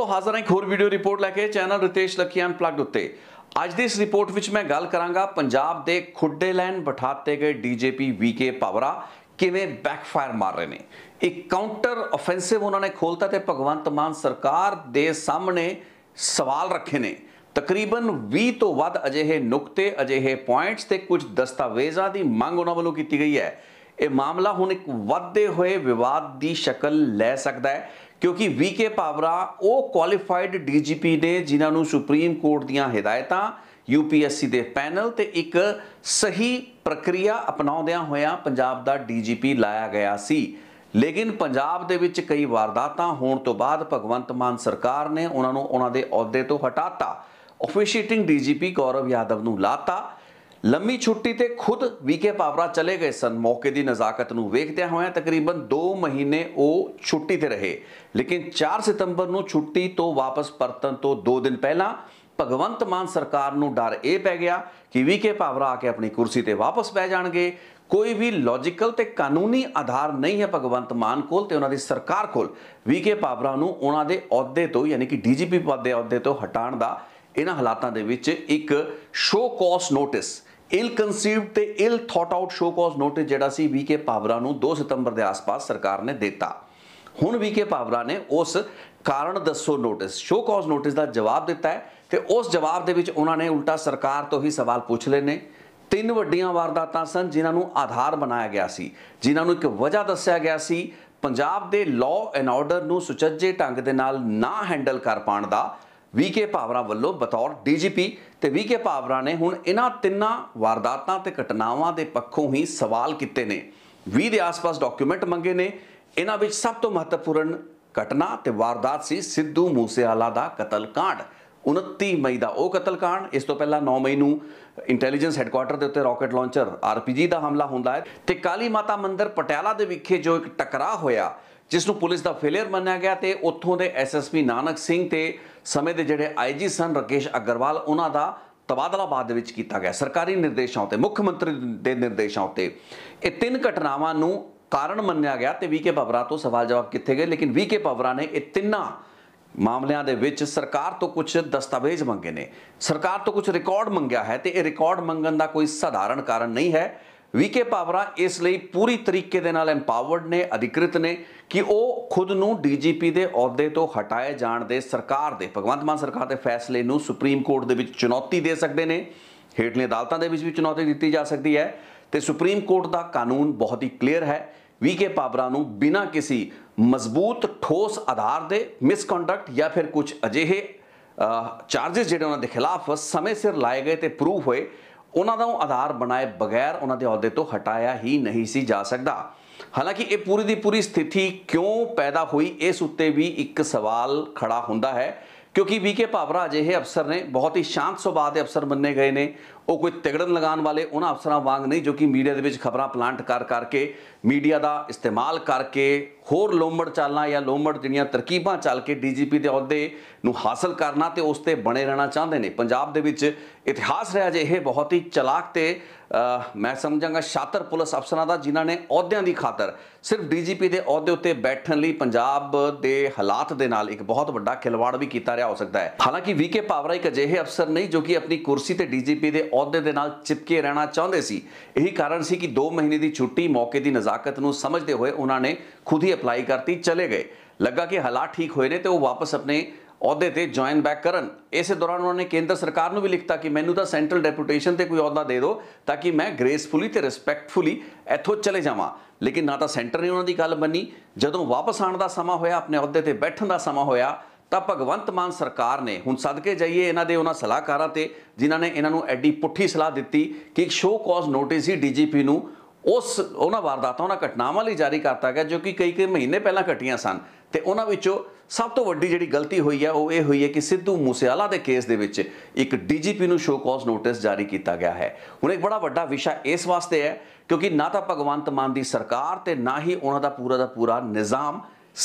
ਦੋਸਤੋ ਹਾਜ਼ਰ ਹਾਂ ਇੱਕ ਹੋਰ ਵੀਡੀਓ ਰਿਪੋਰਟ ਲੈ ਕੇ ਚੈਨਲ ਰਿਤੇਸ਼ ਲਖੀਆਂ ਪਲੱਗ ਉੱਤੇ ਅੱਜ ਦੀ ਇਸ ਰਿਪੋਰਟ ਵਿੱਚ ਮੈਂ ਗੱਲ ਕਰਾਂਗਾ ਪੰਜਾਬ ਦੇ ਖੁੱਡੇ ਲੈਣ ਬਿਠਾਤੇ ਗਏ ਡੀਜੀਪੀ ਵੀਕੇ ਪਾਵਰਾ ਕਿਵੇਂ ਬੈਕਫਾਇਰ ਮਾਰ ਰਹੇ ਨੇ ਇੱਕ ਕਾਊਂਟਰ ਆਫੈਂਸਿਵ ਉਹਨਾਂ ਨੇ ਖੋਲਤਾ ਤੇ ਭਗਵੰਤ ਮਾਨ ਸਰਕਾਰ ਦੇ ਸਾਹਮਣੇ ਸਵਾਲ ਰੱਖੇ ਨੇ ਤਕਰੀਬਨ 20 ਤੋਂ ਵੱਧ ਅਜਿਹੇ ਨੁਕਤੇ ਅਜਿਹੇ ਪੁਆਇੰਟਸ ਤੇ ਕੁਝ ਦਸਤਾਵੇਜ਼ਾਂ ਦੀ ਮੰਗ ਉਹਨਾਂ ਵੱਲੋਂ ਕੀਤੀ ਗਈ ਹੈ ਇਹ ਮਾਮਲਾ ਹੁਣ ਇੱਕ ਵੱਧਦੇ ਹੋਏ ਵਿਵਾਦ ਦੀ ਸ਼ਕਲ ਲੈ ਸਕਦਾ ਹੈ ਕਿਉਂਕਿ ਵੀਕੇ ਪਾਵਰਾ ਉਹ ਕੁਆਲੀਫਾਈਡ ਡੀਜੀਪੀ ਨੇ ਜਿਨ੍ਹਾਂ ਨੂੰ ਸੁਪਰੀਮ ਕੋਰਟ ਦੀਆਂ ਹਦਾਇਤਾਂ ਯੂਪੀਐਸਸੀ ਦੇ ਪੈਨਲ ਤੇ ਇੱਕ ਸਹੀ ਪ੍ਰਕਿਰਿਆ ਅਪਣਾਉਂਦਿਆਂ ਹੋਇਆਂ ਪੰਜਾਬ ਦਾ ਡੀਜੀਪੀ ਲਾਇਆ ਗਿਆ ਸੀ ਲੇਕਿਨ ਪੰਜਾਬ ਦੇ ਵਿੱਚ ਕਈ ਵਾਰਦਾਤਾਂ ਹੋਣ ਤੋਂ ਬਾਅਦ ਭਗਵੰਤ ਮਾਨ ਸਰਕਾਰ ਨੇ ਉਹਨਾਂ ਨੂੰ ਉਹਨਾਂ ਦੇ ਅਹੁਦੇ ਤੋਂ ਹਟਾਤਾ ਆਫੀਸ਼ੀਏਟਿੰਗ ਡੀਜੀਪੀ ਗੌਰਵ ਯਾਦਵ ਨੂੰ ਲਾਤਾ ਲੰਮੀ ਛੁੱਟੀ ਤੇ ਖੁਦ ਵੀਕੇ ਪਾਵਰਾ ਚਲੇ ਗਏ ਸਨ ਮੌਕੇ ਦੀ ਨਜ਼ਾਕਤ ਨੂੰ ਵੇਖਦਿਆਂ ਹੋਇਆਂ ਤਕਰੀਬਨ 2 ਮਹੀਨੇ ਉਹ ਛੁੱਟੀ ਤੇ ਰਹੇ ਲੇਕਿਨ 4 ਸਤੰਬਰ ਨੂੰ ਛੁੱਟੀ ਤੋਂ ਵਾਪਸ ਪਰਤਣ ਤੋਂ 2 ਦਿਨ ਪਹਿਲਾਂ ਭਗਵੰਤ ਮਾਨ ਸਰਕਾਰ ਨੂੰ ਡਰ ਇਹ ਪੈ ਗਿਆ ਕਿ ਵੀਕੇ ਪਾਵਰਾ ਆ ਕੇ ਆਪਣੀ ਕੁਰਸੀ ਤੇ ਵਾਪਸ ਬਹਿ ਜਾਣਗੇ ਕੋਈ ਵੀ ਲੌਜੀਕਲ ਤੇ ਕਾਨੂੰਨੀ ਆਧਾਰ ਨਹੀਂ ਹੈ ਭਗਵੰਤ ਮਾਨ ਕੋਲ ਤੇ ਉਹਨਾਂ ਦੀ ਸਰਕਾਰ ਕੋਲ ਵੀਕੇ ਪਾਵਰਾ ਨੂੰ ਉਹਨਾਂ ਦੇ ਅਹੁਦੇ ਤੋਂ ਯਾਨੀ ਕਿ ਡੀਜੀਪੀ ਪਦ ਦੇ ਅਹੁਦੇ ਤੋਂ ਹਟਾਉਣ ਦਾ ਇਹਨਾਂ ਹਾਲਾਤਾਂ ਦੇ ਵਿੱਚ ਇੱਕ ਸ਼ੋ ਕਾਸ ਨੋਟਿਸ ਇਲ ਕਨਸੀਵਡ ਤੇ ਇਲ thought out show cause notice ਜਿਹੜਾ ਸੀ ਵੀਕੇ ਪਾਵਰਾ ਨੂੰ 2 ਸਤੰਬਰ ਦੇ ਆਸ-ਪਾਸ ਸਰਕਾਰ ਨੇ ਦਿੱਤਾ ਹੁਣ ਵੀਕੇ ਪਾਵਰਾ ਨੇ ਉਸ ਕਾਰਨ ਦੱਸੋ ਨੋਟਿਸ ਸ਼ੋ ਕਾਜ਼ ਨੋਟਿਸ ਦਾ ਜਵਾਬ ਦਿੱਤਾ ਹੈ ਤੇ ਉਸ ਜਵਾਬ ਦੇ ਵਿੱਚ ਉਹਨਾਂ ਨੇ ਉਲਟਾ ਸਰਕਾਰ ਤੋਂ ਹੀ ਸਵਾਲ ਪੁੱਛ ਲਏ ਨੇ ਤਿੰਨ ਵੱਡੀਆਂ ਵਾਰਦਾਤਾਂ ਸਨ ਜਿਨ੍ਹਾਂ ਨੂੰ ਆਧਾਰ ਬਣਾਇਆ ਗਿਆ ਸੀ ਜਿਨ੍ਹਾਂ ਨੂੰ ਇੱਕ ਵਜ੍ਹਾ ਦੱਸਿਆ ਗਿਆ ਸੀ ਪੰਜਾਬ ਦੇ ਲਾਅ ਐਂਡ ਆਰਡਰ ਨੂੰ ਸੁਚੱਜੇ ਢੰਗ ਦੇ ਨਾਲ ਨਾ ਹੈਂਡਲ ਕਰ ਪਾਣ ਦਾ ਵੀਕੇ ਪਾਵਰਾ ਵੱਲੋਂ ਬਤੌਰ ਡੀਜੀਪੀ ਤੇ ਵੀਕੇ ਪਾਵਰਾ ਨੇ ਹੁਣ ਇਹਨਾਂ ਤਿੰਨਾਂ ਵਾਰਦਾਤਾਂ ਤੇ ਘਟਨਾਵਾਂ ਦੇ ਪੱਖੋਂ ਹੀ ਸਵਾਲ ਕੀਤੇ ਨੇ 20 ਦੇ ਆਸ-ਪਾਸ ਡਾਕੂਮੈਂਟ ਮੰਗੇ ਨੇ ਇਹਨਾਂ ਵਿੱਚ ਸਭ ਤੋਂ ਮਹੱਤਵਪੂਰਨ ਘਟਨਾ ਤੇ ਵਾਰਦਾਤ ਸੀ ਸਿੱਧੂ ਮੂਸੇਵਾਲਾ ਦਾ ਕਤਲकांड 29 ਮਈ ਦਾ ਉਹ ਕਤਲकांड ਇਸ ਤੋਂ ਪਹਿਲਾਂ 9 ਮਈ ਨੂੰ ਇੰਟੈਲੀਜੈਂਸ ਹੈੱਡਕੁਆਰਟਰ ਦੇ ਉੱਤੇ ਰਾਕਟ ਲਾਂਚਰ ਆਰਪੀਜੀ ਦਾ ਹਮਲਾ ਹੁੰਦਾ ਹੈ ਤੇ ਕਾਲੀ ਮਾਤਾ ਮੰਦਿਰ ਪਟਿਆਲਾ ਦੇ ਵਿਖੇ ਜੋ ਇੱਕ ਟਕਰਾਅ ਹੋਇਆ ਜਿਸ ਨੂੰ ਪੁਲਿਸ ਦਾ ਫੇਲਿਅਰ ਮੰਨਿਆ ਗਿਆ ਤੇ ਉੱਥੋਂ ਦੇ ਐਸਐਸਪੀ ਨਾਨਕ ਸਿੰਘ ਤੇ ਸਮੇਂ ਦੇ ਜਿਹੜੇ ਆਈਜੀ ਸਨ ਰਕੇਸ਼ ਅਗਰਵਾਲ ਉਹਨਾਂ ਦਾ ਤਬਾਦਲਾ ਬਾਅਦ ਵਿੱਚ ਕੀਤਾ ਗਿਆ ਸਰਕਾਰੀ ਨਿਰਦੇਸ਼ਾਂ ਉਤੇ ਮੁੱਖ ਮੰਤਰੀ ਦੇ ਨਿਰਦੇਸ਼ਾਂ ਉਤੇ ਇਹ ਤਿੰਨ ਘਟਨਾਵਾਂ ਨੂੰ ਕਾਰਨ ਮੰਨਿਆ ਗਿਆ ਤੇ ਵੀਕੇ ਪਵਰਾ ਤੋਂ ਸਵਾਲ ਜਵਾਬ ਕਿੱਥੇ ਗਏ ਲੇਕਿਨ ਵੀਕੇ ਪਵਰਾ ਨੇ ਇਹ ਤਿੰਨਾਂ ਮਾਮਲਿਆਂ ਦੇ ਵਿੱਚ ਸਰਕਾਰ ਤੋਂ ਕੁਝ ਦਸਤਾਵੇਜ਼ ਮੰਗੇ ਨੇ ਸਰਕਾਰ ਤੋਂ ਕੁਝ ਰਿਕਾਰਡ ਮੰਗਿਆ ਹੈ ਤੇ ਇਹ ਰਿਕਾਰਡ ਮੰਗਣ ਦਾ ਕੋਈ ਸਧਾਰਨ ਕਾਰਨ ਨਹੀਂ ਹੈ ਵੀਕੇ ਪਾਵਰਾ ਇਸ ਲਈ ਪੂਰੀ ਤਰੀਕੇ ਦੇ ਨਾਲ ਐਮਪਾਵਰਡ ਨੇ ਅਧਿਕ੍ਰਿਤ ਨੇ ਕਿ ਉਹ ਖੁਦ ਨੂੰ ਡੀਜੀਪੀ ਦੇ ਅਹੁਦੇ ਤੋਂ ਹਟਾਏ ਜਾਣ ਦੇ ਸਰਕਾਰ ਦੇ ਭਗਵੰਤ ਮਾਨ ਸਰਕਾਰ ਦੇ ਫੈਸਲੇ ਨੂੰ ਸੁਪਰੀਮ ਕੋਰਟ ਦੇ ਵਿੱਚ ਚੁਣੌਤੀ ਦੇ ਸਕਦੇ ਨੇ ਹੇਠਲੇ ਅਦਾਲਤਾਂ ਦੇ ਵਿੱਚ ਵੀ ਚੁਣੌਤੀ ਦਿੱਤੀ ਜਾ ਸਕਦੀ ਹੈ ਤੇ ਸੁਪਰੀਮ ਕੋਰਟ ਦਾ ਕਾਨੂੰਨ ਬਹੁਤ ਹੀ ਕਲੀਅਰ ਹੈ ਵੀਕੇ ਪਾਵਰਾ ਨੂੰ ਬਿਨਾਂ ਕਿਸੇ ਮਜ਼ਬੂਤ ਠੋਸ ਆਧਾਰ ਦੇ ਮਿਸਕੰਡਕਟ ਜਾਂ ਫਿਰ ਕੁਝ ਅਜਿਹੇ ਚਾਰजेस ਜਿਹੜੇ ਉਹਨਾਂ ਦੇ ਖਿਲਾਫ ਸਮੇਂ ਸਿਰ ਲਾਏ ਗਏ ਤੇ ਪ੍ਰੂਫ ਹੋਏ ਉਹਨਾਂ ਦਾ ਆਧਾਰ ਬਣਾਏ ਬਗੈਰ ਉਹਨਾਂ ਦੇ ਅਹੁਦੇ ਤੋਂ ਹਟਾਇਆ ਹੀ ਨਹੀਂ ਸੀ ਜਾ ਸਕਦਾ ਹਾਲਾਂਕਿ ਇਹ ਪੂਰੀ ਦੀ ਪੂਰੀ ਸਥਿਤੀ ਕਿਉਂ ਪੈਦਾ ਹੋਈ ਇਸ ਉੱਤੇ ਵੀ ਇੱਕ ਸਵਾਲ ਖੜਾ ਹੁੰਦਾ ਹੈ ਕਿਉਂਕਿ ਵੀਕੇ ਭਾਵਰਾ ਅਜਿਹੇ ਅਫਸਰ ਨੇ ਬਹੁਤ ਹੀ ਸ਼ਾਂਤ ਸੁਭਾਅ ਦੇ ਅਫਸਰ ਬੰਨੇ ਗਏ ਨੇ ਉਹ ਕੋਈ ਤਿਗੜਨ ਲਗਾਉਣ ਵਾਲੇ ਉਹਨਾਂ ਅਫਸਰਾਂ ਵਾਂਗ ਨਹੀਂ ਜੋ ਕਿ ਮੀਡੀਆ ਦੇ ਵਿੱਚ ਖਬਰਾਂ ਪਲਾਂਟ ਕਰ ਕਰਕੇ ਮੀਡੀਆ ਦਾ ਇਸਤੇਮਾਲ ਕਰਕੇ ਹੋਰ ਲੋਮੜ ਚਾਲਾਂ ਜਾਂ ਲੋਮੜ ਜਿਹੜੀਆਂ ਤਰਕੀਬਾਂ ਚੱਲ ਕੇ ਡੀਜੀਪੀ ਦੇ ਅਹੁਦੇ ਨੂੰ ਹਾਸਲ ਕਰਨਾ ਤੇ ਉਸ ਤੇ ਬਣੇ ਰਹਿਣਾ ਚਾਹੁੰਦੇ ਨੇ ਪੰਜਾਬ ਦੇ ਵਿੱਚ ਇਤਿਹਾਸ ਰਿਹਾ ਜੇ ਇਹ ਬਹੁਤ ਹੀ ਚਲਾਕ ਤੇ ਮੈਂ ਸਮਝਾਂਗਾ ਸ਼ਾਤਰ ਪੁਲਿਸ ਅਫਸਰਾਂ ਦਾ ਜਿਨ੍ਹਾਂ ਨੇ ਅਹੁਦਿਆਂ ਦੀ ਖਾਤਰ ਸਿਰਫ ਡੀਜੀਪੀ ਦੇ ਅਹੁਦੇ ਉੱਤੇ ਬੈਠਣ ਲਈ ਪੰਜਾਬ ਦੇ ਹਾਲਾਤ ਦੇ ਨਾਲ ਇੱਕ ਬਹੁਤ ਵੱਡਾ ਖਿਲਵਾੜ ਵੀ ਕੀਤਾ ਰਿਹਾ ਹੋ ਸਕਦਾ ਹੈ ਹਾਲਾਂਕਿ ਵੀਕੇ ਪਾਵਰਾ ਇੱਕ ਅਜਿਹੇ ਅਫਸਰ ਨਹੀਂ ਜੋ ਕਿ ਆਪਣੀ ਕੁਰਸੀ ਤੇ ਡੀਜੀਪੀ ਦੇ ਅਹੁਦੇ ਦੇ ਨਾਲ ਚਿਪਕੇ ਰਹਿਣਾ ਚਾਹੁੰਦੇ ਸੀ ਇਹੀ ਕਾਰਨ ਸੀ ਕਿ 2 ਮਹੀਨੇ ਦੀ ਛੁੱਟੀ ਮੌਕੇ ਦੀ ਨਜ਼ਾਕਤ ਨੂੰ ਸਮਝਦੇ ਹੋਏ ਉਹਨਾਂ ਨੇ ਖੁਦ ਹੀ ਅਪਲਾਈ ਕਰਤੀ ਚਲੇ ਗਏ ਲੱਗਾ ਕਿ ਹਾਲਾਤ ਠੀਕ ਹੋਏ ਨੇ ਤੇ ਉਹ ਵਾਪਸ ਆਪਣੇ ਅਹੁਦੇ ਤੇ ਜੁਆਇਨ ਬੈਕ ਕਰਨ ਇਸੇ ਦੌਰਾਨ ਉਹਨਾਂ ਨੇ ਕੇਂਦਰ ਸਰਕਾਰ ਨੂੰ ਵੀ ਲਿਖਤਾ ਕਿ ਮੈਨੂੰ ਤਾਂ ਸੈਂਟਰਲ ਡੈਪੂਟੇਸ਼ਨ ਤੇ ਕੋਈ ਅਹੁਦਾ ਦੇ ਦਿਓ ਤਾਂ ਕਿ ਮੈਂ ਗ੍ਰੇਸਫੁਲੀ ਤੇ ਰਿਸਪੈਕਟਫੁਲੀ ਇੱਥੋਂ ਚਲੇ ਜਾਵਾਂ ਲੇਕਿਨ ਨਾ ਤਾਂ ਸੈਂਟਰ ਨੇ ਉਹਨਾਂ ਦੀ ਗੱਲ ਮੰਨੀ ਜਦੋਂ ਵਾਪਸ ਆਉਣ ਦਾ ਸਮਾਂ ਹੋਇਆ ਆਪਣੇ ਅਹੁਦੇ ਤੇ ਬੈਠਣ ਦਾ ਸਮਾਂ ਹੋਇਆ ਤਾਂ ਭਗਵੰਤ ਮਾਨ ਸਰਕਾਰ ਨੇ ਹੁਣ ਸਦਕੇ ਜਾਈਏ ਇਹਨਾਂ ਦੇ ਉਹਨਾਂ ਸਲਾਹਕਾਰਾਂ ਤੇ ਜਿਨ੍ਹਾਂ ਨੇ ਇਹਨਾਂ ਨੂੰ ਐਡੀ ਪੁੱਠੀ ਸਲਾਹ ਦਿੱਤੀ ਕਿ ਇੱਕ ਸ਼ੋਅ ਕਾਜ਼ ਨੋਟਿਸ ਹੀ ਡੀਜੀਪੀ ਨੂੰ ਉਸ ਉਹਨਾਂ ਵਾਰਦਾਤਾਂ ਉਹਨਾਂ ਘਟਨਾਵਾਂ ਲਈ ਜਾਰੀ ਕਰਤਾ ਗਿਆ ਜੋ ਕਿ ਕਈ ਕਈ ਮਹੀਨੇ ਪਹਿਲਾਂ ਘਟੀਆਂ ਸਨ ਤੇ ਉਹਨਾਂ ਵਿੱਚੋਂ ਸਭ ਤੋਂ ਵੱਡੀ ਜਿਹੜੀ ਗਲਤੀ ਹੋਈ ਹੈ ਉਹ ਇਹ ਹੋਈ ਹੈ ਕਿ ਸਿੱਧੂ ਮੂਸੇਵਾਲਾ ਦੇ ਕੇਸ ਦੇ ਵਿੱਚ ਇੱਕ ਡੀਜੀਪੀ ਨੂੰ ਸ਼ੋ ਕਾਜ਼ ਨੋਟਿਸ ਜਾਰੀ ਕੀਤਾ ਗਿਆ ਹੈ ਹੁਣ ਇੱਕ ਬੜਾ ਵੱਡਾ ਵਿਸ਼ਾ ਇਸ ਵਾਸਤੇ ਹੈ ਕਿਉਂਕਿ ਨਾ ਤਾਂ ਭਗਵੰਤ ਮਾਨ ਦੀ ਸਰਕਾਰ ਤੇ ਨਾ ਹੀ ਉਹਨਾਂ ਦਾ ਪੂਰਾ ਦਾ ਪੂਰਾ ਨਿਜ਼ਾਮ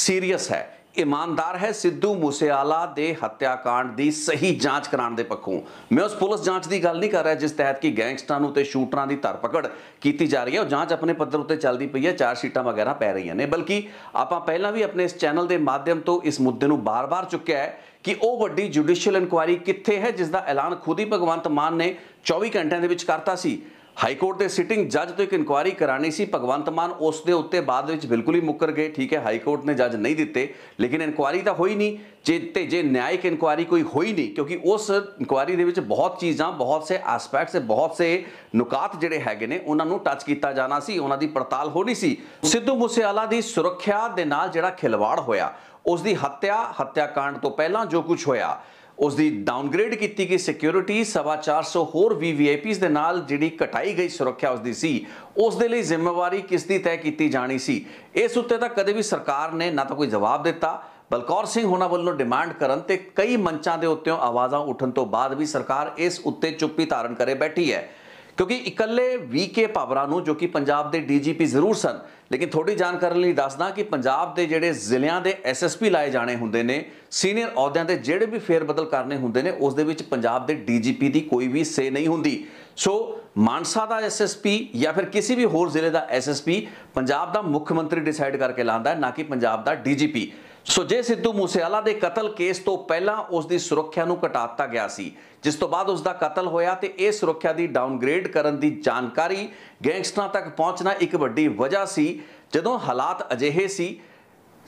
ਸੀਰੀਅਸ ਹੈ ਇਮਾਨਦਾਰ ਹੈ ਸਿੱਧੂ ਮੂਸੇਵਾਲਾ ਦੇ ਹੱਤਿਆਕਾਂਡ ਦੀ ਸਹੀ ਜਾਂਚ ਕਰਾਉਣ ਦੇ ਪੱਖੋਂ ਮੈਂ ਉਸ ਪੁਲਿਸ ਜਾਂਚ ਦੀ ਗੱਲ ਨਹੀਂ ਕਰ ਰਿਹਾ ਜਿਸ ਤਹਿਤ ਕਿ ਗੈਂਗਸਟਰਾਂ ਨੂੰ ਤੇ ਸ਼ੂਟਰਾਂ ਦੀ ਧਰਪਕੜ ਕੀਤੀ ਜਾ ਰਹੀ ਹੈ ਉਹ ਜਾਂਚ ਆਪਣੇ ਪੱਧਰ ਉੱਤੇ ਚੱਲਦੀ ਪਈ ਹੈ ਚਾਰ ਸ਼ੀਟਾਂ ਵਗੈਰਾ ਪੈ ਰਹੀਆਂ ਨੇ ਬਲਕਿ ਆਪਾਂ ਪਹਿਲਾਂ ਵੀ ਆਪਣੇ ਇਸ ਚੈਨਲ ਦੇ ਮਾਧਿਅਮ ਤੋਂ ਇਸ ਮੁੱਦੇ ਨੂੰ ਬਾਰ-ਬਾਰ ਚੁੱਕਿਆ ਹੈ ਕਿ ਉਹ ਵੱਡੀ ਜੁਡੀਸ਼ੀਅਲ ਇਨਕੁਆਇਰੀ ਕਿੱਥੇ ਹੈ ਜਿਸ ਦਾ ਐਲਾਨ ਖੁਦ ਹੀ ਭਗਵੰਤ ਮਾਨ ਨੇ 24 ਘੰਟਿਆਂ ਦੇ ਵਿੱਚ ਕਰਤਾ ਸੀ ਹਾਈਕੋਰਟ ਦੇ ਸਿਟਿੰਗ ਜੱਜ ਤੋਂ ਇੱਕ ਇਨਕੁਆਇਰੀ ਕਰਾਣੀ ਸੀ ਭਗਵੰਤ ਮਾਨ ਉਸ ਦੇ ਉੱਤੇ ਬਾਅਦ ਵਿੱਚ ਬਿਲਕੁਲ ਹੀ ਮੁੱਕਰ ਗਏ ਠੀਕ ਹੈ ਹਾਈਕੋਰਟ ਨੇ ਜੱਜ ਨਹੀਂ ਦਿੱਤੇ ਲੇਕਿਨ ਇਨਕੁਆਇਰੀ ਤਾਂ ਹੋਈ ਨਹੀਂ ਜੇ ਤੇ ਜੇ ਨਿਆਇਕ ਇਨਕੁਆਇਰੀ ਕੋਈ ਹੋਈ ਨਹੀਂ ਕਿਉਂਕਿ ਉਸ ਇਨਕੁਆਇਰੀ ਦੇ ਵਿੱਚ ਬਹੁਤ ਚੀਜ਼ਾਂ ਬਹੁਤ ਸੇ ਐਸਪੈਕਟਸ ਬਹੁਤ ਸੇ ਨੁਕਾਤ ਜਿਹੜੇ ਹੈਗੇ ਨੇ ਉਹਨਾਂ ਨੂੰ ਟੱਚ ਕੀਤਾ ਜਾਣਾ ਸੀ ਉਹਨਾਂ ਦੀ ਪੜਤਾਲ ਹੋਣੀ ਸੀ ਸਿੱਧੂ ਮੂਸੇਵਾਲਾ ਦੀ ਸੁਰੱਖਿਆ ਦੇ ਨਾਲ ਜਿਹੜਾ ਖਿਲਵਾੜ ਹੋਇਆ ਉਸ ਦੀ ਹੱਤਿਆ ਹੱਤਿਆਕਾਂਡ ਤੋਂ ਪਹਿਲਾਂ ਜੋ ਕੁਝ ਹੋਇਆ ਉਸ ਦੀ ਡਾਊਨਗ੍ਰੇਡ ਕੀਤੀ ਗਈ ਸਿਕਿਉਰਿਟੀ ਸਵਾ 400 ਹੋਰ ਵੀਵੀਆਈਪੀਸ ਦੇ ਨਾਲ ਜਿਹੜੀ ਘਟਾਈ ਗਈ ਸੁਰੱਖਿਆ ਉਸ ਦੀ ਸੀ ਉਸ ਦੇ ਲਈ ਜ਼ਿੰਮੇਵਾਰੀ ਕਿਸ ਦੀ ਤੈਅ ਕੀਤੀ ਜਾਣੀ ਸੀ ਇਸ ਉੱਤੇ ਤਾਂ ਕਦੇ ਵੀ ਸਰਕਾਰ ਨੇ ਨਾ ਤਾਂ ਕੋਈ ਜਵਾਬ ਦਿੱਤਾ ਬਲਕੌਰ ਸਿੰਘ ਹੋਣਾ ਵੱਲੋਂ ਡਿਮਾਂਡ ਕਰਨ ਤੇ ਕਈ ਮੰਚਾਂ ਦੇ ਉੱਤੇ ਆਵਾਜ਼ਾਂ ਉੱਠਣ ਤੋਂ ਬਾਅਦ ਵੀ ਸਰਕਾਰ ਇਸ ਉੱਤੇ ਚੁੱਪੀ ਧਾਰਨ ਕਰੇ ਬੈਠੀ ਹੈ ਕਿਉਂਕਿ ਇਕੱਲੇ ਵੀਕੇ ਪਾਵਰਾ ਨੂੰ ਜੋ ਕਿ ਪੰਜਾਬ ਦੇ ਡੀਜੀਪੀ ਜ਼ਰੂਰ ਸਨ ਲੇਕਿਨ ਥੋੜੀ ਜਾਣਕਾਰੀ ਲਈ ਦੱਸਦਾ ਕਿ ਪੰਜਾਬ ਦੇ ਜਿਹੜੇ ਜ਼ਿਲ੍ਹਿਆਂ ਦੇ ਐਸਐਸਪੀ ਲਾਏ ਜਾਣੇ ਹੁੰਦੇ ਨੇ ਸੀਨੀਅਰ ਅਹੁਦਿਆਂ ਦੇ ਜਿਹੜੇ ਵੀ ਫੇਰ ਬਦਲ ਕਰਨੇ ਹੁੰਦੇ ਨੇ ਉਸ ਦੇ ਵਿੱਚ ਪੰਜਾਬ ਦੇ ਡੀਜੀਪੀ ਦੀ ਕੋਈ ਵੀ ਸੇ ਨਹੀਂ ਹੁੰਦੀ ਸੋ ਮਾਨਸਾ ਦਾ ਐਸਐਸਪੀ ਜਾਂ ਫਿਰ ਕਿਸੇ ਵੀ ਹੋਰ ਜ਼ਿਲ੍ਹੇ ਦਾ ਐਸਐਸਪੀ ਪੰਜਾਬ ਦਾ ਮੁੱਖ ਮੰਤਰੀ ਡਿਸਾਈਡ ਕਰਕੇ ਲਾਂਦਾ ਹੈ ਨਾ ਕਿ ਪੰਜਾਬ ਦਾ ਡੀਜੀਪੀ ਸੋ ਜੇ ਸਿੱਧੂ ਮੂਸੇਵਾਲਾ ਦੇ ਕਤਲ ਕੇਸ ਤੋਂ ਪਹਿਲਾਂ ਉਸ ਦੀ ਸੁਰੱਖਿਆ ਨੂੰ ਘਟਾ ਦਿੱਤਾ ਗਿਆ ਸੀ ਜਿਸ ਤੋਂ ਬਾਅਦ ਉਸ ਦਾ ਕਤਲ ਹੋਇਆ ਤੇ ਇਹ ਸੁਰੱਖਿਆ ਦੀ ਡਾਊਨਗ੍ਰੇਡ ਕਰਨ ਦੀ ਜਾਣਕਾਰੀ ਗੈਂਗਸਟਰਾਂ ਤੱਕ ਪਹੁੰਚਣਾ ਇੱਕ ਵੱਡੀ ਵਜ੍ਹਾ ਸੀ ਜਦੋਂ ਹਾਲਾਤ ਅਜਿਹੇ ਸੀ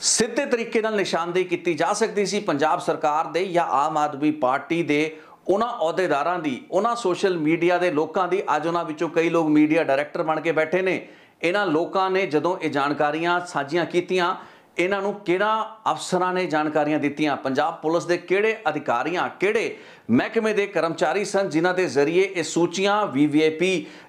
ਸਿੱਧੇ ਤਰੀਕੇ ਨਾਲ ਨਿਸ਼ਾਨਦੇਹੀ ਕੀਤੀ ਜਾ ਸਕਦੀ ਸੀ ਪੰਜਾਬ ਸਰਕਾਰ ਦੇ ਜਾਂ ਆਮ ਆਦਮੀ ਪਾਰਟੀ ਦੇ ਉਹਨਾਂ ਅਹੁਦੇਦਾਰਾਂ ਦੀ ਉਹਨਾਂ ਸੋਸ਼ਲ ਮੀਡੀਆ ਦੇ ਲੋਕਾਂ ਦੀ ਅੱਜ ਉਹਨਾਂ ਵਿੱਚੋਂ ਕਈ ਲੋਕ ਮੀਡੀਆ ਡਾਇਰੈਕਟਰ ਬਣ ਕੇ ਬੈਠੇ ਨੇ ਇਹਨਾਂ ਲੋਕਾਂ ਨੇ ਜਦੋਂ ਇਹ ਜਾਣਕਾਰੀਆਂ ਸਾਂਝੀਆਂ ਕੀਤੀਆਂ ਇਹਨਾਂ ਨੂੰ ਕਿਹੜਾ ਅਫਸਰਾਂ ਨੇ ਜਾਣਕਾਰੀਆਂ ਦਿੱਤੀਆਂ ਪੰਜਾਬ ਪੁਲਿਸ ਦੇ ਕਿਹੜੇ ਅਧਿਕਾਰੀਆਂ ਕਿਹੜੇ ਮਹਿਕਮੇ ਦੇ ਕਰਮਚਾਰੀ ਸਨ ਜਿਨ੍ਹਾਂ ਦੇ ਜ਼ਰੀਏ ਇਹ ਸੂਚੀਆਂ VVIP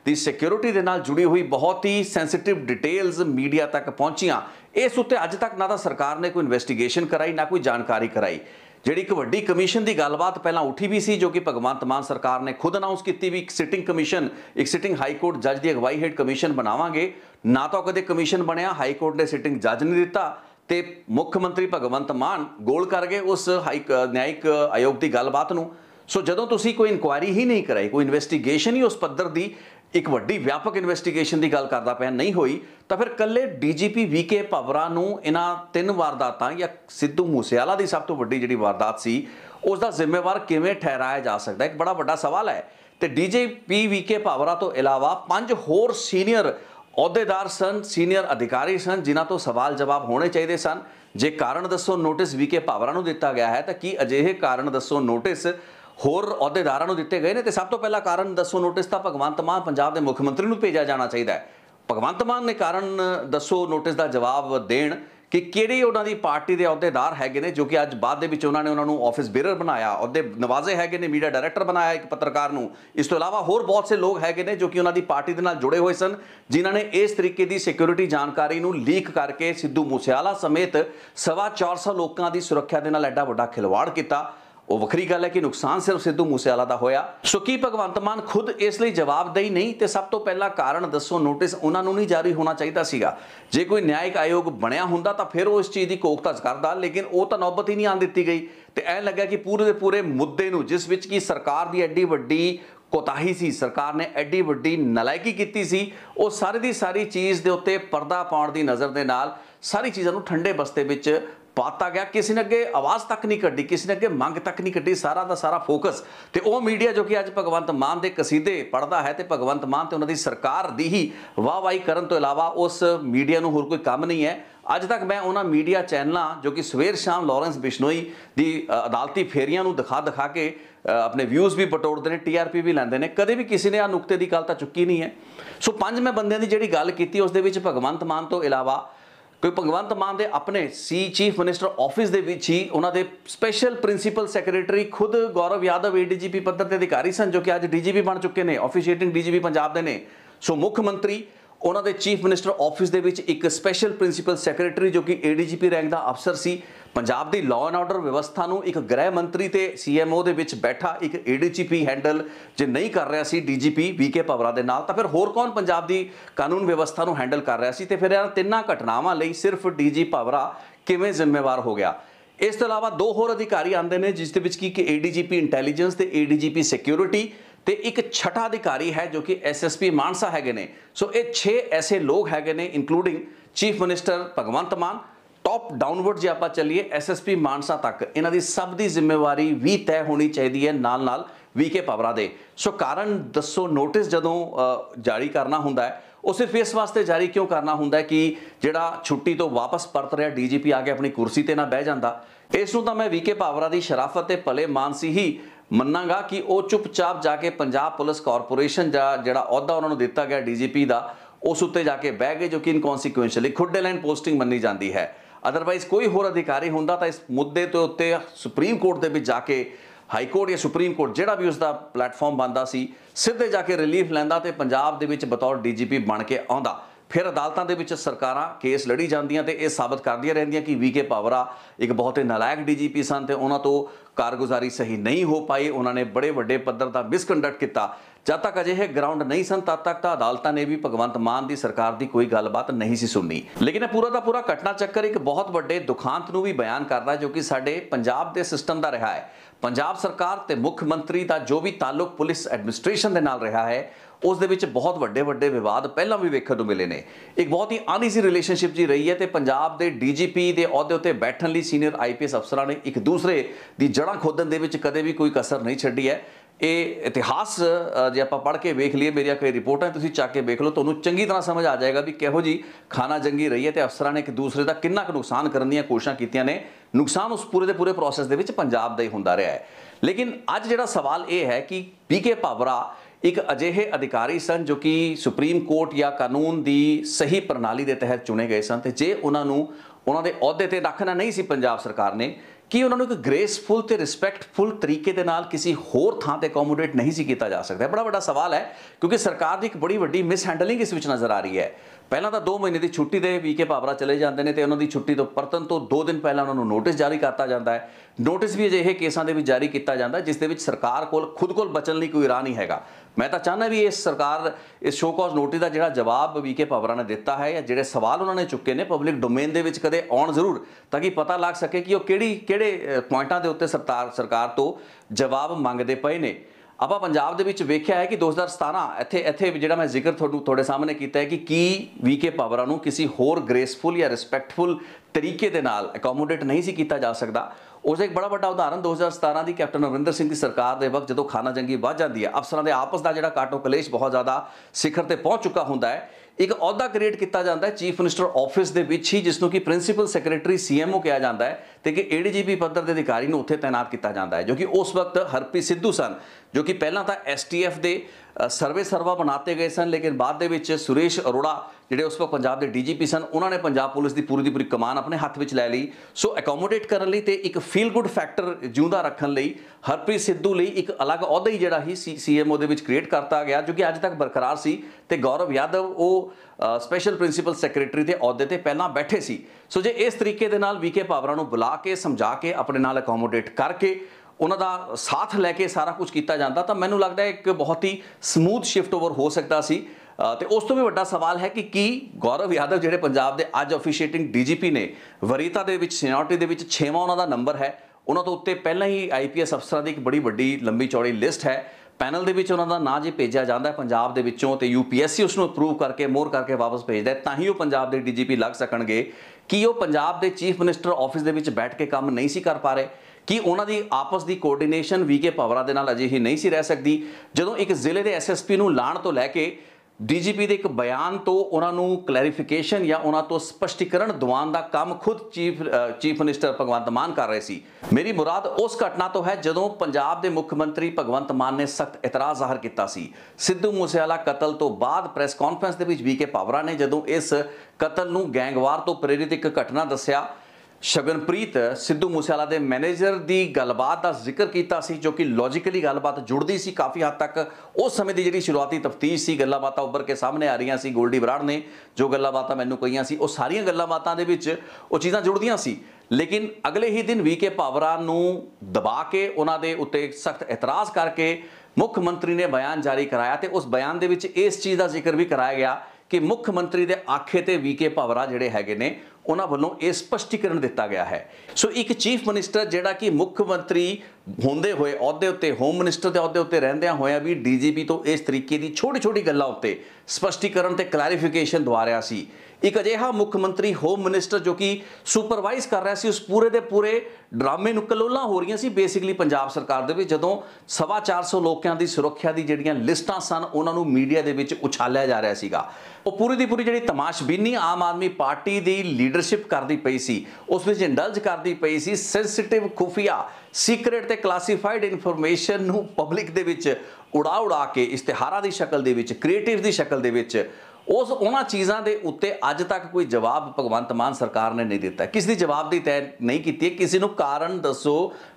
ਦੀ ਸਿਕਿਉਰਿਟੀ ਦੇ ਨਾਲ ਜੁੜੀ ਹੋਈ ਬਹੁਤ ਹੀ ਸੈਂਸਿਟਿਵ ਡਿਟੇਲਸ ਮੀਡੀਆ ਤੱਕ ਪਹੁੰਚੀਆਂ ਇਸ ਉੱਤੇ ਅੱਜ ਤੱਕ ਨਾ ਤਾਂ ਸਰਕਾਰ ਨੇ ਕੋਈ ਇਨਵੈਸਟੀਗੇਸ਼ਨ ਕਰਾਈ ਨਾ ਕੋਈ ਜਾਣਕਾਰੀ ਕਰਾਈ ਜਿਹੜੀ ਇੱਕ ਵੱਡੀ ਕਮਿਸ਼ਨ ਦੀ ਗੱਲਬਾਤ ਪਹਿਲਾਂ ਉੱਠੀ ਵੀ ਸੀ ਜੋ ਕਿ ਭਗਵੰਤ ਮਾਨ ਸਰਕਾਰ ਨੇ ਖੁਦ ਅਨਾਉਂਸ ਕੀਤੀ ਵੀ ਇੱਕ ਸਿਟਿੰਗ ਕਮਿਸ਼ਨ ਇੱਕ ਸਿਟਿੰਗ ਹਾਈ ਕੋਰਟ ਜੱਜ ਦੀ ਅਗਵਾਈ ਹੇਠ ਕਮਿਸ਼ਨ ਬਣਾਵਾਂਗੇ ਨਾ ਤਾਂ ਕਦੇ ਕਮਿਸ਼ਨ ਬਣਿਆ ਹਾਈ ਕੋਰਟ ਨੇ ਸਿਟਿੰਗ ਜੱਜ ਨਹੀਂ ਦਿੱਤਾ ਤੇ ਮੁੱਖ ਮੰਤਰੀ ਭਗਵੰਤ ਮਾਨ ਗੋਲ ਕਰ ਗਏ ਉਸ ਹਾਈਕ ਨਿਆਇਕ ਆਯੋਗ ਦੀ ਗੱਲਬਾਤ ਨੂੰ ਸੋ ਜਦੋਂ ਤੁਸੀਂ ਕੋਈ ਇਨਕੁਆਇਰੀ ਹੀ ਨਹੀਂ ਕਰਾਈ ਕੋਈ ਇਨਵੈਸਟੀਗੇਸ਼ਨ ਹੀ ਉਸ ਪੱਧਰ ਦੀ ਇੱਕ ਵੱਡੀ ਵਿਆਪਕ ਇਨਵੈਸਟੀਗੇਸ਼ਨ ਦੀ ਗੱਲ ਕਰਦਾ ਪਿਆ ਨਹੀਂ ਹੋਈ ਤਾਂ ਫਿਰ ਕੱਲੇ ਡੀਜੀਪੀ ਵੀਕੇ ਭਵਰਾ ਨੂੰ ਇਹਨਾਂ ਤਿੰਨ ਵਾਰਦਾਤਾਂ ਜਾਂ ਸਿੱਧੂ ਮੂਸੇਵਾਲਾ ਦੀ ਸਭ ਤੋਂ ਵੱਡੀ ਜਿਹੜੀ ਵਾਰਦਾਤ ਸੀ ਉਸ ਦਾ ਜ਼ਿੰਮੇਵਾਰ ਕਿਵੇਂ ਠਹਿਰਾਇਆ ਜਾ ਸਕਦਾ ਇੱਕ ਬੜਾ ਵੱਡਾ ਸਵਾਲ ਹੈ ਤੇ ਡੀਜੀਪੀ ਵੀਕੇ ਭਵਰਾ ਤੋਂ ਇਲਾਵਾ ਪੰਜ ਹੋਰ ਸੀਨੀਅਰ ਅਹੁਦੇਦਾਰ ਸਨ ਸੀਨੀਅਰ ਅਧਿਕਾਰੀ ਸਨ ਜਿਨ੍ਹਾਂ ਤੋਂ ਸਵਾਲ ਜਵਾਬ ਹੋਣੇ ਚਾਹੀਦੇ ਸਨ ਜੇ ਕਾਰਨ ਦੱਸੋ ਨੋਟਿਸ ਵੀਕੇ ਪਾਵਰਾਂ ਨੂੰ ਦਿੱਤਾ ਗਿਆ ਹੈ ਤਾਂ ਕੀ ਅਜਿਹੇ ਕਾਰਨ ਦੱਸੋ ਨੋਟਿਸ ਹੋਰ ਅਹੁਦੇਦਾਰਾਂ ਨੂੰ ਦਿੱਤੇ ਗਏ ਨੇ ਤੇ ਸਭ ਤੋਂ ਪਹਿਲਾ ਕਾਰਨ ਦੱਸੋ ਨੋਟਿਸ ਤਾਂ ਭਗਵੰਤ ਮਾਨ ਪੰਜਾਬ ਦੇ ਮੁੱਖ ਮੰਤਰੀ ਨੂੰ ਭੇਜਿਆ ਜਾਣਾ ਚਾਹੀਦਾ ਹੈ ਭਗਵੰਤ ਮਾਨ ਨੇ ਕਾਰਨ ਦੱਸੋ ਨੋਟਿਸ ਦਾ ਜਵਾਬ ਦੇਣ ਕਿ ਕਿਹੜੇ ਉਹਨਾਂ ਦੀ ਪਾਰਟੀ ਦੇ ਅਹੁਦੇਦਾਰ ਹੈਗੇ ਨੇ ਜੋ ਕਿ ਅੱਜ ਬਾਅਦ ਦੇ ਵਿੱਚ ਉਹਨਾਂ ਨੇ ਉਹਨਾਂ ਨੂੰ ਆਫਿਸ ਬੇਰਰ ਬਣਾਇਆ ਅਹੁਦੇ ਨਵਾਜ਼ੇ ਹੈਗੇ ਨੇ ਮੀਡੀਆ ਡਾਇਰੈਕਟਰ ਬਣਾਇਆ ਇੱਕ ਪੱਤਰਕਾਰ ਨੂੰ ਇਸ ਤੋਂ ਇਲਾਵਾ ਹੋਰ ਬਹੁਤ ਸੇ ਲੋਕ ਹੈਗੇ ਨੇ ਜੋ ਕਿ ਉਹਨਾਂ ਦੀ ਪਾਰਟੀ ਦੇ ਨਾਲ ਜੁੜੇ ਹੋਏ ਸਨ ਜਿਨ੍ਹਾਂ ਨੇ ਇਸ ਤਰੀਕੇ ਦੀ ਸਿਕਿਉਰਿਟੀ ਜਾਣਕਾਰੀ ਨੂੰ ਲੀਕ ਕਰਕੇ ਸਿੱਧੂ ਮੂਸੇਵਾਲਾ ਸਮੇਤ ਸਵਾ 400 ਲੋਕਾਂ ਦੀ ਸੁਰੱਖਿਆ ਦੇ ਨਾਲ ਐਡਾ ਵੱਡਾ ਖਿਲਵਾੜ ਕੀਤਾ ਉਹ ਵੱਖਰੀ ਗੱਲ ਹੈ ਕਿ ਨੁਕਸਾਨ ਸਿਰਫ ਸਿੱਧੂ ਮੂਸੇਵਾਲਾ ਦਾ ਹੋਇਆ ਸੋ ਕੀ ਭਗਵੰਤ ਮਾਨ ਖੁਦ ਇਸ ਲਈ ਜਵਾਬਦੇਹੀ ਨਹੀਂ ਤੇ ਸਭ ਤੋਂ ਪਹਿਲਾ ਕਾਰਨ ਦੱਸੋ ਨੋਟਿਸ ਉਹਨਾਂ ਨੂੰ ਨਹੀਂ ਜਾਰੀ ਹੋਣਾ ਚਾਹੀਦਾ ਸੀਗਾ ਜੇ ਕੋਈ ਨਿਆਇਕ ਆਯੋਗ ਬਣਿਆ ਹੁੰਦਾ ਤਾਂ ਫਿਰ ਉਹ ਇਸ ਚੀਜ਼ ਦੀ ਕੋਕਤਾਜ ਕਰਦਾ ਲੇਕਿਨ ਉਹ ਤਾਂ ਨੌਬਤ ਹੀ ਨਹੀਂ ਆਂ ਦਿੱਤੀ ਗਈ ਤੇ ਐ ਲੱਗਿਆ ਕਿ ਪੂਰੇ ਦੇ ਪੂਰੇ ਮੁੱਦੇ ਨੂੰ ਜਿਸ ਵਿੱਚ ਕੀ ਸਰਕਾਰ ਦੀ ਐਡੀ ਵੱਡੀ ਕੋਤਾਹੀ ਸੀ ਸਰਕਾਰ ਨੇ ਐਡੀ ਵੱਡੀ ਨਲਾਇਕੀ ਕੀਤੀ ਸੀ ਉਹ ਸਾਰੀ ਦੀ ਸਾਰੀ ਚੀਜ਼ ਦੇ ਉੱਤੇ ਪਰਦਾ ਪਾਉਣ ਦੀ ਨਜ਼ਰ ਦੇ ਨਾਲ ਸਾਰੀ ਚੀਜ਼ਾਂ ਨੂੰ ਠੰਡੇ ਬਸਤੇ ਵਿੱਚ ਪਾਤਾ ਗਿਆ ਕਿਸੇ ਨੇ ਅੱਗੇ ਆਵਾਜ਼ ਤੱਕ ਨਹੀਂ ਕੱਢੀ ਕਿਸੇ ਨੇ ਅੱਗੇ ਮੰਗ ਤੱਕ ਨਹੀਂ ਕੱਢੀ ਸਾਰਾ ਦਾ ਸਾਰਾ ਫੋਕਸ ਤੇ ਉਹ ਮੀਡੀਆ ਜੋ ਕਿ ਅੱਜ ਭਗਵੰਤ ਮਾਨ ਦੇ ਕਸੀਦੇ ਪੜਦਾ ਹੈ ਤੇ ਭਗਵੰਤ ਮਾਨ ਤੇ ਉਹਨਾਂ ਦੀ ਸਰਕਾਰ ਦੀ ਹੀ ਵਾਹਵਾਹੀ ਕਰਨ ਤੋਂ ਇਲਾਵਾ ਉਸ ਮੀਡੀਆ ਨੂੰ ਹੋਰ ਕੋਈ ਕੰਮ ਨਹੀਂ ਹੈ ਅੱਜ ਤੱਕ ਮੈਂ ਉਹਨਾਂ ਮੀਡੀਆ ਚੈਨਲਾਂ ਜੋ ਕਿ ਸਵੇਰ ਸ਼ਾਮ ਲਾਰੈਂਸ ਬਿਸ਼ਨੋਈ ਦੀ ਅਦਾਲਤੀ ਫੇਰੀਆਂ ਨੂੰ ਦਿਖਾ ਦਿਖਾ ਕੇ ਆਪਣੇ ਵਿਊਜ਼ ਵੀ ਪਟੋੜਦੇ ਨੇ ਟੀਆਰਪੀ ਵੀ ਲੈਂਦੇ ਨੇ ਕਦੇ ਵੀ ਕਿਸੇ ਨੇ ਆ ਨੁਕਤੇ ਦੀ ਗੱਲ ਤਾਂ ਚੁੱਕੀ ਨਹੀਂ ਹੈ ਸੋ ਪੰਜ ਮੈਂ ਬੰਦਿਆਂ ਦੀ ਜਿਹੜੀ ਗੱਲ ਕੀਤੀ ਉਸ ਦੇ ਵਿੱਚ ਭਗਵੰਤ ਮਾਨ ਤੋਂ ਇਲਾਵਾ ਕੋਈ ਭਗਵੰਤ ਮਾਨ ਦੇ ਆਪਣੇ ਸੀ ਚੀਫ ਮਿਨਿਸਟਰ ਆਫਿਸ ਦੇ ਵਿੱਚ ਹੀ ਉਹਨਾਂ ਦੇ ਸਪੈਸ਼ਲ ਪ੍ਰਿੰਸੀਪਲ ਸੈਕਟਰੀ ਖੁਦ ਗੌਰਵ ਯਾਦਵ ਏਡੀਜੀਪੀ ਪੱਧਰ ਤੇ ਅਧਿਕਾਰੀ ਸਨ ਜੋ ਕਿ ਅੱਜ ਡੀਜੀਪੀ ਬਣ ਚੁੱਕੇ ਨੇ ਆਫੀਸ਼ੀਏਟਿੰਗ ਡੀਜੀਪੀ ਪੰਜਾਬ ਦੇ ਨੇ ਸੋ ਮੁੱਖ ਮੰਤਰੀ ਉਹਨਾਂ ਦੇ ਚੀਫ ਮਿਨਿਸਟਰ ਆਫਿਸ ਦੇ ਵਿੱਚ ਇੱਕ ਸਪੈਸ਼ਲ ਪ੍ਰਿੰਸੀਪਲ ਸੈਕਟਰੀ ਜੋ ਕਿ ਏਡੀਜੀਪੀ ਰੈਂਕ ਦਾ ਅਫਸਰ ਸੀ ਪੰਜਾਬ ਦੀ ਲਾਅ ਐਂਡ ਆਰਡਰ ਵਿਵਸਥਾ ਨੂੰ ਇੱਕ ਗ੍ਰਹਿ ਮੰਤਰੀ ਤੇ ਸੀਐਮਓ ਦੇ ਵਿੱਚ ਬੈਠਾ ਇੱਕ ਏਡੀਜੀਪੀ ਹੈਂਡਲ ਜੇ ਨਹੀਂ ਕਰ ਰਿਹਾ ਸੀ ਡੀਜੀਪੀ ਵੀਕੇ ਪਵਰਾ ਦੇ ਨਾਲ ਤਾਂ ਫਿਰ ਹੋਰ ਕੌਣ ਪੰਜਾਬ ਦੀ ਕਾਨੂੰਨ ਵਿਵਸਥਾ ਨੂੰ ਹੈਂਡਲ ਕਰ ਰਿਹਾ ਸੀ ਤੇ ਫਿਰ ਇਹਨਾਂ ਤਿੰਨਾਂ ਘਟਨਾਵਾਂ ਲਈ ਸਿਰਫ ਡੀਜੀ ਪਵਰਾ ਕਿਵੇਂ ਜ਼ਿੰਮੇਵਾਰ ਹੋ ਗਿਆ ਇਸ ਤੋਂ ਇਲਾਵਾ ਦੋ ਹੋਰ ਅਧਿਕਾਰੀ ਆਂਦੇ ਨੇ ਜਿਸ ਦੇ ਵਿੱਚ ਕੀ ਕਿ ਏਡੀਜੀਪੀ ਇੰਟੈਲੀਜੈਂਸ ਤੇ ਏਡੀਜੀਪੀ ਸਿਕਿਉਰਿਟੀ ਤੇ ਇੱਕ ਛਟਾ ਅਧਿਕਾਰੀ ਹੈ ਜੋ ਕਿ ਐਸਐਸਪੀ ਮਾਨਸਾ ਹੈਗੇ ਨੇ ਸੋ ਇਹ 6 ਐਸੇ ਲੋਕ ਹੈਗੇ ਨੇ including chief minister Bhagwant Mann top downward ਜੇ ਆਪਾਂ ਚੱਲੀਏ ਐਸਐਸਪੀ ਮਾਨਸਾ ਤੱਕ ਇਹਨਾਂ ਦੀ ਸਭ ਦੀ ਜ਼ਿੰਮੇਵਾਰੀ ਵੀ ਤੈਅ ਹੋਣੀ ਚਾਹੀਦੀ ਹੈ ਨਾਲ ਨਾਲ ਵੀਕੇ ਪਵਰਾ ਦੇ ਸੋ ਕਾਰਨ ਦੱਸੋ ਨੋਟਿਸ ਜਦੋਂ ਜਾਰੀ ਕਰਨਾ ਹੁੰਦਾ ਹੈ ਉਹ ਸਿਰਫ ਇਸ ਵਾਸਤੇ ਜਾਰੀ ਕਿਉਂ ਕਰਨਾ ਹੁੰਦਾ ਕਿ ਜਿਹੜਾ ਛੁੱਟੀ ਤੋਂ ਵਾਪਸ ਪਰਤ ਰਿਹਾ ਡੀਜੀਪੀ ਆ ਕੇ ਆਪਣੀ ਕੁਰਸੀ ਤੇ ਨਾ ਬਹਿ ਜਾਂਦਾ ਇਸ ਨੂੰ ਤਾਂ ਮੈਂ ਵੀਕੇ ਪਾਵਰਾ ਦੀ ਸ਼ਰਾਫਤ ਤੇ ਭਲੇ ਮਾਨਸੀ ਹੀ ਮੰਨਾਂਗਾ ਕਿ ਉਹ ਚੁੱਪਚਾਪ ਜਾ ਕੇ ਪੰਜਾਬ ਪੁਲਿਸ ਕਾਰਪੋਰੇਸ਼ਨ ਦਾ ਜਿਹੜਾ ਅਹੁਦਾ ਉਹਨਾਂ ਨੂੰ ਦਿੱਤਾ ਗਿਆ ਡੀਜੀਪੀ ਦਾ ਉਸ ਉੱਤੇ ਜਾ ਕੇ ਬਹਿ ਗਏ ਜੋ ਕਿ ਇਨਕਨਸੀਕੁਐਂਸ਼ਲੀ ਖੁੱਡੇ ਲਾਈਨ ਪੋਸਟਿੰਗ ਮੰਨੀ ਜਾਂਦੀ ਹੈ ਅਦਰਵਾਈਜ਼ ਕੋਈ ਹੋਰ ਅਧਿਕਾਰੀ ਹੁੰਦਾ ਤਾਂ ਇਸ ਮੁੱਦੇ ਤੇ ਉੱਤੇ ਸੁਪਰੀਮ ਕੋਰਟ ਦੇ ਵਿੱਚ ਜਾ ਕੇ ਹਾਈ ਕੋਰਟ ਜਾਂ ਸੁਪਰੀਮ ਕੋਰਟ ਜਿਹੜਾ ਵੀ ਉਸ ਦਾ ਪਲੇਟਫਾਰਮ ਬੰਦਾ ਸੀ ਸਿੱਧੇ ਜਾ ਕੇ ਰਿਲੀਫ ਲੈਂਦਾ ਤੇ ਪੰਜਾਬ ਦੇ ਵਿੱਚ ਬਤੌਰ ਡੀਜੀਪੀ ਬਣ ਕੇ ਆਉਂਦਾ ਫਿਰ ਅਦਾਲਤਾਂ ਦੇ ਵਿੱਚ ਸਰਕਾਰਾਂ ਕੇਸ ਲੜੀ ਜਾਂਦੀਆਂ ਤੇ ਇਹ ਸਾਬਤ ਕਰਦੀਆਂ ਰਹਿੰਦੀਆਂ ਕਿ ਵੀਕੇ ਪਾਵਰਾ ਇੱਕ ਬਹੁਤੇ ਨਲਾਇਕ ਡੀਜੀਪੀ ਸਨ ਤੇ ਉਹਨਾਂ ਤੋਂ ਕਾਰਗੁਜ਼ਾਰੀ ਸਹੀ ਨਹੀਂ ਹੋ ਪਾਈ ਉਹਨਾਂ ਨੇ ਬੜੇ ਵੱਡੇ ਪੱਧਰ ਦਾ ਮਿਸਕੰਡਕਟ ਕੀਤਾ ਜਦ ਤੱਕ ਅਜੇ ਇਹ ਗਰਾਊਂਡ ਨਹੀਂ ਸਨ ਤਦ ਤੱਕ ਤਾਂ ਅਦਾਲਤਾਂ ਨੇ ਵੀ ਭਗਵੰਤ ਮਾਨ ਦੀ ਸਰਕਾਰ ਦੀ ਕੋਈ ਗੱਲਬਾਤ ਨਹੀਂ ਸੀ ਸੁਣਨੀ ਲੇਕਿਨ ਇਹ ਪੂਰਾ ਦਾ ਪੂਰਾ ਘਟਨਾ ਚੱਕਰ ਇੱਕ ਬਹੁਤ ਵੱਡੇ ਦੁਖਾਂਤ ਨੂੰ ਵੀ ਬਿਆਨ ਕਰਦਾ ਜੋ ਕਿ ਸਾਡੇ ਪੰਜਾਬ ਦੇ ਸਿਸਟਮ ਦਾ ਰਿਹਾ ਹੈ ਪੰਜਾਬ ਸਰਕਾਰ ਤੇ ਮੁੱਖ ਮੰਤਰੀ ਦਾ ਜੋ ਵੀ ਤਾਲੁਕ ਪੁਲਿਸ ਐਡਮਿਨਿਸਟ੍ਰੇਸ਼ਨ ਦੇ ਨਾਲ ਰਿਹਾ ਹੈ ਉਸ ਦੇ ਵਿੱਚ ਬਹੁਤ ਵੱਡੇ ਵੱਡੇ ਵਿਵਾਦ ਪਹਿਲਾਂ ਵੀ ਵੇਖਣ ਨੂੰ ਮਿਲੇ ਨੇ ਇੱਕ ਬਹੁਤ ਹੀ ਅਨਈਜ਼ੀ ਰਿਲੇਸ਼ਨਸ਼ਿਪ ਜੀ ਰਹੀ ਹੈ ਤੇ ਪੰਜਾਬ ਦੇ ਡੀਜੀਪੀ ਦੇ ਅਹੁਦੇ ਉੱਤੇ ਬੈਠਣ ਲਈ ਸੀਨੀਅਰ ਆਈਪੀਐਸ ਅਫਸਰਾਂ ਨੇ ਇੱਕ ਦੂਸਰੇ ਦੀ ਜੜਾਂ ਖੋਦਣ ਦੇ ਵਿੱਚ ਕਦੇ ਵੀ ਕੋਈ ਕਸਰ ਨਹੀਂ ਛੱਡੀ ਹੈ ਇਹ ਇਤਿਹਾਸ ਜੇ ਆਪਾਂ ਪੜ੍ਹ ਕੇ ਵੇਖ ਲਈਏ ਮੇਰੀਆਂ ਕਈ ਰਿਪੋਰਟਾਂ ਤੁਸੀਂ ਚੱਕ ਕੇ ਵੇਖ ਲਓ ਤੁਹਾਨੂੰ ਚੰਗੀ ਤਰ੍ਹਾਂ ਸਮਝ ਆ ਜਾਏਗਾ ਵੀ ਕਿਹੋ ਜੀ ਖਾਣਾ ਜੰਗੀ ਰਹੀ ਹੈ ਤੇ ਅਫਸਰਾਂ ਨੇ ਇੱਕ ਦੂਸਰੇ ਦਾ ਕਿੰਨਾ ਕੁ ਨੁਕਸਾਨ ਕਰਨ ਦੀਆਂ ਕੋਸ਼ਿਸ਼ਾਂ ਕੀਤੀਆਂ ਨੇ ਨੁਕਸਾਨ ਉਸ ਪੂਰੇ ਦੇ ਪੂਰੇ ਪ੍ਰੋਸੈਸ ਦੇ ਵਿੱਚ ਪੰਜਾਬ ਦਾ ਹੀ ਹੁੰਦਾ ਰਿਹਾ ਹੈ ਲੇਕਿਨ ਅੱਜ ਜਿਹੜਾ ਸਵਾਲ ਇਹ ਹੈ ਕਿ ਪੀਕੇ ਪਾਵਰਾ ਇੱਕ ਅਜਿਹੇ ਅਧਿਕਾਰੀ ਸਨ ਜੋ ਕਿ ਸੁਪਰੀਮ ਕੋਰਟ ਜਾਂ ਕਾਨੂੰਨ ਦੀ ਸਹੀ ਪ੍ਰਣਾਲੀ ਦੇ ਤਹਿਤ ਚੁਣੇ ਗਏ ਸਨ ਤੇ ਜੇ ਉਹਨਾਂ ਨੂੰ ਉਹਨਾਂ ਦੇ ਅਹੁਦੇ ਤੇ ਰੱਖਣਾ ਨਹੀਂ ਸੀ ਪੰਜਾਬ ਸਰਕਾਰ ਨੇ ਕੀ ਉਹਨਾਂ ਨੂੰ ਇੱਕ ਗ੍ਰੇਸਫੁਲ ਤੇ ਰਿਸਪੈਕਟਫੁਲ ਤਰੀਕੇ ਦੇ ਨਾਲ ਕਿਸੇ ਹੋਰ ਥਾਂ ਤੇ ਅਕੋਮੋਡੇਟ ਨਹੀਂ ਸੀ ਕੀਤਾ ਜਾ ਸਕਦਾ ਬੜਾ ਵੱਡਾ ਸਵਾਲ ਹੈ ਕਿਉਂਕਿ ਸਰਕਾਰ ਦੀ ਇੱਕ ਬੜੀ ਵੱਡੀ ਮਿਸ ਹੈਂਡਲਿੰਗ ਇਸ ਵਿੱਚ ਨਜ਼ਰ ਆ ਰਹੀ ਹੈ ਪਹਿਲਾਂ ਤਾਂ 2 ਮਹੀਨੇ ਦੀ ਛੁੱਟੀ ਦੇ ਵੀਕੇ ਪਾਵਰਾ ਚਲੇ ਜਾਂਦੇ ਨੇ ਤੇ ਉਹਨਾਂ ਦੀ ਛੁੱਟੀ ਤੋਂ ਪਰਤਨ ਤੋਂ 2 ਦਿਨ ਪਹਿਲਾਂ ਉਹਨਾਂ ਨੂੰ ਨੋਟਿਸ ਜਾਰੀ ਕਰਤਾ ਜਾਂਦਾ ਹੈ ਨੋਟਿਸ ਵੀ ਅਜਿਹੇ ਕੇਸਾਂ ਦੇ ਵਿੱਚ ਜਾਰੀ ਕੀਤਾ ਜਾਂਦਾ ਜਿਸ ਦੇ ਵਿੱਚ ਸਰਕਾਰ ਕੋਲ ਖੁਦ ਕੋਲ ਬਚਣ ਲਈ ਕੋਈ ਰਾਹ ਨਹੀਂ ਹੈਗਾ ਮੈਂ ਤਾਂ ਚਾਹਨਾ ਵੀ ਇਸ ਸਰਕਾਰ ਇਸ ਸ਼ੋਅ ਕਾਜ਼ ਨੋਟਿਸ ਦਾ ਜਿਹੜਾ ਜਵਾਬ ਵੀਕੇ ਪਵਰਾ ਨੇ ਦਿੱਤਾ ਹੈ ਜਾਂ ਜਿਹੜੇ ਸਵਾਲ ਉਹਨਾਂ ਨੇ ਚੁੱਕੇ ਨੇ ਪਬਲਿਕ ਡੋਮੇਨ ਦੇ ਵਿੱਚ ਕਦੇ ਆਉਣ ਜ਼ਰੂਰ ਤਾਂ ਕਿ ਪਤਾ ਲੱਗ ਸਕੇ ਕਿ ਉਹ ਕਿਹੜੀ ਕਿਹੜੇ ਪੁਆਇੰਟਾਂ ਦੇ ਉੱਤੇ ਸਰਕਾਰ ਸਰਕਾਰ ਤੋਂ ਜਵਾਬ ਮੰਗਦੇ ਪਏ ਨੇ ਆਪਾਂ ਪੰਜਾਬ ਦੇ ਵਿੱਚ ਵੇਖਿਆ ਹੈ ਕਿ 2017 ਇੱਥੇ ਇੱਥੇ ਜਿਹੜਾ ਮੈਂ ਜ਼ਿਕਰ ਤੁਹਾਨੂੰ ਤੁਹਾਡੇ ਸਾਹਮਣੇ ਕੀਤਾ ਹੈ ਕਿ ਕੀ ਵੀਕੇ ਪਾਵਰਾ ਨੂੰ ਕਿਸੇ ਹੋਰ ਗ੍ਰੇਸਫੁਲ ਜਾਂ ਰਿਸਪੈਕਟਫੁਲ ਤਰੀਕੇ ਦੇ ਨਾਲ ਅਕੋਮੋਡੇਟ ਨਹੀਂ ਸੀ ਕੀਤਾ ਜਾ ਸਕਦਾ ਉਸ ਇੱਕ ਬੜਾ ਵੱਡਾ ਉਦਾਹਰਨ 2017 ਦੀ ਕੈਪਟਨ ਅਮਰਿੰਦਰ ਸਿੰਘ ਦੀ ਸਰਕਾਰ ਦੇ ਵਕਤ ਜਦੋਂ ਖਾਨਾ ਜੰਗੀ ਵੱਧ ਜਾਂਦੀ ਹੈ ਅਫਸਰਾਂ ਦੇ ਆਪਸ ਦਾ ਜਿਹੜਾ ਕਾਟੋ ਕਲੇਸ਼ ਬਹੁਤ ਜ਼ਿਆਦਾ ਸਿਖਰ ਤੇ ਪਹੁੰਚ ਚੁੱਕਾ ਹੁੰਦਾ ਹੈ ਇੱਕ ਅਹੁਦਾ ਕ੍ਰੀਏਟ ਕੀਤਾ ਜਾਂਦਾ ਹੈ ਚੀਫ ਮਿਨਿਸਟਰ ਆਫਿਸ ਦੇ ਵਿੱਚ ਹੀ ਜਿਸ ਨੂੰ ਕਿ ਪ੍ਰਿੰਸੀਪਲ ਸੈਕਟਰੀ ਸੀਐਮਓ ਕਿਹਾ ਜਾਂਦਾ ਹੈ ਤੇ ਕਿ ਏਡੀਜੀਪੀ ਪੱਧਰ ਦੇ ਅਧਿਕਾਰੀ ਨੂੰ ਉੱਥੇ ਤਾਇਨਾਤ ਕੀਤਾ ਜਾਂਦਾ ਹੈ ਜੋ ਕਿ ਉਸ ਵਕਤ ਹਰਪੀ ਸਿੱਧੂ ਸਨ ਜੋ ਕਿ ਪਹਿਲਾਂ ਤਾਂ ਐਸਟੀਐਫ ਦੇ ਸਰਵੇ ਸਰਵਾ ਬਣਾਤੇ ਗਏ ਸਨ ਲੇਕਿਨ ਬਾਅਦ ਦੇ ਵਿੱਚ ਸੁਰੇਸ਼ ਅਰੋੜਾ ਜਿਹੜੇ ਉਸ ਵਕਤ ਪੰਜਾਬ ਦੇ ਡੀਜੀਪੀ ਸਨ ਉਹਨਾਂ ਨੇ ਪੰਜਾਬ ਪੁਲਿਸ ਦੀ ਪੂਰੀ ਦੀ ਪੂਰੀ ਕਮਾਨ ਆਪਣੇ ਹੱਥ ਵਿੱਚ ਲੈ ਲਈ ਸੋ ਅਕੋਮੋਡੇਟ ਕਰਨ ਲਈ ਤੇ ਇੱਕ ਫੀਲ ਗੁੱਡ ਫੈਕਟਰ ਜਿਉਂਦਾ ਰੱਖਣ ਲਈ ਹਰਪ੍ਰੀਤ ਸਿੱਧੂ ਲਈ ਇੱਕ ਅਲੱਗ ਅਹੁਦਾ ਹੀ ਜਿਹੜਾ ਹੀ ਸੀਐਮਓ ਦੇ ਵਿੱਚ ਕ੍ਰੀਏਟ ਕਰਤਾ ਗਿਆ ਜੋ ਕਿ ਅੱਜ ਤੱਕ ਬਰਕਰਾਰ ਸੀ ਤੇ ਗੌਰਵ ਯਾਦਵ ਉਹ ਸਪੈਸ਼ਲ ਪ੍ਰਿੰਸੀਪਲ ਸੈਕਟਰੀ ਦੇ ਅਹੁਦੇ ਤੇ ਪਹਿਲਾਂ ਬੈਠੇ ਸੀ ਸੋ ਜੇ ਇਸ ਤਰੀਕੇ ਦੇ ਨਾਲ ਵੀਕੇ ਪਾਵਰਾ ਨੂੰ ਬੁਲਾ ਕੇ ਸਮਝਾ ਕੇ ਆਪਣੇ ਨਾਲ ਅਕੋਮੋਡੇਟ ਕਰਕੇ ਉਹਨਾਂ ਦਾ ਸਾਥ ਲੈ ਕੇ ਸਾਰਾ ਕੁਝ ਕੀਤਾ ਜਾਂਦਾ ਤਾਂ ਮੈਨੂੰ ਲੱਗਦਾ ਹੈ ਇੱਕ ਬਹੁਤ ਹੀ ਸਮੂਥ ਸ਼ਿਫਟ ਓਵਰ ਹੋ ਸਕਦਾ ਸੀ ਤੇ ਉਸ ਤੋਂ ਵੀ ਵੱਡਾ ਸਵਾਲ ਹੈ ਕਿ ਕੀ ਗੌਰਵ ਯਾਦਵ ਜਿਹੜੇ ਪੰਜਾਬ ਦੇ ਅੱਜ ਅਫੀਸ਼ੀਏਟਿੰਗ ਡੀਜੀਪੀ ਨੇ ਵਰੀਤਾ ਦੇ ਵਿੱਚ ਸੀਨੀਅਰਟੀ ਦੇ ਵਿੱਚ 6ਵਾਂ ਉਹਨਾਂ ਦਾ ਨੰਬਰ ਹੈ ਉਹਨਾਂ ਤੋਂ ਉੱਤੇ ਪਹਿਲਾਂ ਹੀ ਆਈਪੀਐਸ ਅਫਸਰਾਂ ਦੀ ਇੱਕ ਬੜੀ ਵੱਡੀ ਲੰਬੀ ਚੌੜੀ ਲਿਸਟ ਹੈ ਪੈਨਲ ਦੇ ਵਿੱਚ ਉਹਨਾਂ ਦਾ ਨਾਂ ਜੇ ਭੇਜਿਆ ਜਾਂਦਾ ਹੈ ਪੰਜਾਬ ਦੇ ਵਿੱਚੋਂ ਤੇ ਯੂਪੀਐਸਸੀ ਉਸ ਨੂੰ ਅਪਰੂਵ ਕਰਕੇ ਮੋਰ ਕਰਕੇ ਵਾਪਸ ਭੇਜਦਾ ਹੈ ਤਾਂ ਹੀ ਉਹ ਪੰਜਾਬ ਦੇ ਡੀਜੀਪੀ ਲੱਗ ਸਕਣਗੇ ਕੀ ਉਹ ਪੰਜਾਬ ਦੇ ਚੀਫ ਮਿਨਿਸਟਰ ਆਫਿਸ ਦੇ ਵਿੱਚ ਬੈਠ ਕੇ ਕੰਮ ਨਹੀਂ ਸੀ ਕਰ ਪਾ ਰਹੇ ਕਿ ਉਹਨਾਂ ਦੀ ਆਪਸ ਦੀ ਕੋਆਰਡੀਨੇਸ਼ਨ ਵੀਕੇ ਪਾਵਰਾ ਦੇ ਨਾਲ ਅਜੇ ਹੀ ਨਹੀਂ ਸੀ ਰਹਿ ਸਕਦੀ ਜਦੋਂ ਇੱਕ ਜ਼ਿਲ੍ਹੇ ਦੇ ਐਸਐਸਪੀ ਨੂੰ ਲਾਣ ਤੋਂ ਲੈ ਕੇ ਡੀਜੀਪੀ ਦੇ ਇੱਕ ਬਿਆਨ ਤੋਂ ਉਹਨਾਂ ਨੂੰ ਕਲੈਰੀਫਿਕੇਸ਼ਨ ਜਾਂ ਉਹਨਾਂ ਤੋਂ ਸਪਸ਼ਟੀਕਰਨ ਦਵਾਨ ਦਾ ਕੰਮ ਖੁਦ chief chief minister Bhagwant Mann ਕਰ ਰਹੇ ਸੀ ਮੇਰੀ ਮੁਰਾਦ ਉਸ ਘਟਨਾ ਤੋਂ ਹੈ ਜਦੋਂ ਪੰਜਾਬ ਦੇ ਮੁੱਖ ਮੰਤਰੀ ਭਗਵੰਤ ਮਾਨ ਨੇ ਸਖਤ ਇਤਰਾਜ਼ ਜ਼ਾਹਰ ਕੀਤਾ ਸੀ ਸਿੱਧੂ ਮੂਸੇਵਾਲਾ ਕਤਲ ਤੋਂ ਬਾਅਦ ਪ੍ਰੈਸ ਕਾਨਫਰੰਸ ਦੇ ਵਿੱਚ ਵੀਕੇ ਪਾਵਰਾ ਨੇ ਜਦੋਂ ਇਸ ਕਤਲ ਨੂੰ ਗੈਂਗਵਾਰ ਤੋਂ ਪ੍ਰੇਰਿਤ ਇੱਕ ਘਟਨਾ ਦੱਸਿਆ ਸ਼ਗਨਪ੍ਰੀਤ ਸਿੱਧੂ ਮੂਸੇਵਾਲਾ ਦੇ ਮੈਨੇਜਰ ਦੀ ਗੱਲਬਾਤ ਦਾ ਜ਼ਿਕਰ ਕੀਤਾ ਸੀ ਜੋ ਕਿ ਲੌਜੀਕਲੀ ਗੱਲਬਾਤ ਜੁੜਦੀ ਸੀ ਕਾਫੀ ਹੱਦ ਤੱਕ ਉਸ ਸਮੇਂ ਦੀ ਜਿਹੜੀ ਸ਼ੁਰੂਆਤੀ ਤਫਤੀਸ਼ ਸੀ ਗੱਲਾਂ ਬਾਤਾਂ ਉੱਭਰ ਕੇ ਸਾਹਮਣੇ ਆ ਰਹੀਆਂ ਸੀ ਗੋਲਡੀ ਬਰਾੜ ਨੇ ਜੋ ਗੱਲਾਂ ਬਾਤਾਂ ਮੈਨੂੰ ਕਹੀਆਂ ਸੀ ਉਹ ਸਾਰੀਆਂ ਗੱਲਾਂ ਬਾਤਾਂ ਦੇ ਵਿੱਚ ਉਹ ਚੀਜ਼ਾਂ ਜੁੜਦੀਆਂ ਸੀ ਲੇਕਿਨ ਅਗਲੇ ਹੀ ਦਿਨ ਵੀਕੇ ਪਾਵਰਾ ਨੂੰ ਦਬਾ ਕੇ ਉਹਨਾਂ ਦੇ ਉੱਤੇ ਸਖਤ ਇਤਰਾਜ਼ ਕਰਕੇ ਮੁੱਖ ਮੰਤਰੀ ਨੇ ਬਿਆਨ ਜਾਰੀ ਕਰਾਇਆ ਤੇ ਉਸ ਬਿਆਨ ਦੇ ਵਿੱਚ ਇਸ ਚੀਜ਼ ਦਾ ਜ਼ਿਕਰ ਵੀ ਕਰਾਇਆ ਗਿਆ ਕਿ ਮੁੱਖ ਮੰਤਰੀ ਦੇ ਆਖੇ ਤੇ ਵੀਕੇ ਭਵਰਾ ਜਿਹੜੇ ਹੈਗੇ ਨੇ ਉਹਨਾਂ ਵੱਲੋਂ ਇਹ ਸਪਸ਼ਟੀਕਰਨ ਦਿੱਤਾ ਗਿਆ ਹੈ ਸੋ ਇੱਕ ਚੀਫ ਮਿਨਿਸਟਰ ਜਿਹੜਾ ਕਿ ਮੁੱਖ ਮੰਤਰੀ ਹੁੰਦੇ ਹੋਏ ਅਹੁਦੇ ਉੱਤੇ ਹੋਮ ਮਿਨਿਸਟਰ ਦੇ ਅਹੁਦੇ ਉੱਤੇ ਰਹਿੰਦਿਆਂ ਹੋਇਆ ਵੀ ਡੀਜੀਪੀ ਤੋਂ ਇਸ ਤਰੀਕੇ ਦੀ ਛੋਟੀ ਛੋਟੀ ਗੱਲਾਂ ਉੱਤੇ ਸਪਸ਼ਟੀਕਰਨ ਤੇ ਕਲੈਰੀਫਿਕੇਸ਼ਨ ਦਵਾ ਸੀ ਇੱਕ ਅਜਿਹਾ ਮੁੱਖ ਮੰਤਰੀ ਹੋਮ ਮਿਨਿਸਟਰ ਜੋ ਕਿ ਸੁਪਰਵਾਈਜ਼ ਕਰ ਰਿਹਾ ਸੀ ਉਸ ਪੂਰੇ ਦੇ ਪੂਰੇ ਡਰਾਮੇ ਨੂੰ ਕਲੋਲਾਂ ਹੋ ਰਹੀਆਂ ਸੀ ਬੇਸਿਕਲੀ ਪੰਜਾਬ ਸਰਕਾਰ ਦੇ ਵਿੱਚ ਜਦੋਂ ਸਵਾ 400 ਲੋਕਾਂ ਦੀ ਸੁਰੱਖਿਆ ਦੀ ਜਿਹੜੀਆਂ ਲਿਸਟਾਂ ਸਨ ਉਹਨਾਂ ਨੂੰ ਮੀਡੀਆ ਦੇ ਵਿੱਚ ਉਛਾਲਿਆ ਜਾ ਰਿਹਾ ਸੀਗਾ ਉਹ ਪੂਰੀ ਦੀ ਪੂਰੀ ਜਿਹੜੀ ਤਮਾਸ਼ਬੀਨੀ ਆਮ ਆਦਮੀ ਪਾਰਟੀ ਦੀ ਲੀਡਰਸ਼ਿਪ ਕਰਦੀ ਪਈ ਸੀ ਉਸ ਵਿੱਚ ਇੰਡਲਜ ਕਰਦੀ ਪਈ ਸੀ ਸੈਂਸਿਟਿਵ ਖੁਫੀਆ ਸੀਕ੍ਰੀਟ ਤੇ ਕਲਾਸੀਫਾਈਡ ਇਨਫੋਰਮੇਸ਼ਨ ਨੂੰ ਪਬਲਿਕ ਦੇ ਵਿੱਚ ਉਡਾ ਉਡਾ ਕੇ ਇਸ਼ਤਿਹਾਰਾਂ ਦੀ ਸ਼ਕਲ ਦੇ ਵਿੱਚ ਕ੍ਰੀਏਟਿਵ ਦੀ ਸ਼ਕਲ ਦੇ ਵਿੱਚ ਉਸ ਉਹਨਾਂ ਚੀਜ਼ਾਂ ਦੇ ਉੱਤੇ ਅੱਜ ਤੱਕ ਕੋਈ ਜਵਾਬ ਭਗਵੰਤ ਮਾਨ ਸਰਕਾਰ ਨੇ ਨਹੀਂ ਦਿੱਤਾ ਕਿਸ ਦੀ ਜਵਾਬਦੇਹੀ ਤੈਅ ਨਹੀਂ ਕੀਤੀ ਕਿਸੇ ਨੂੰ ਕਾਰਨ ਦੱਸੋ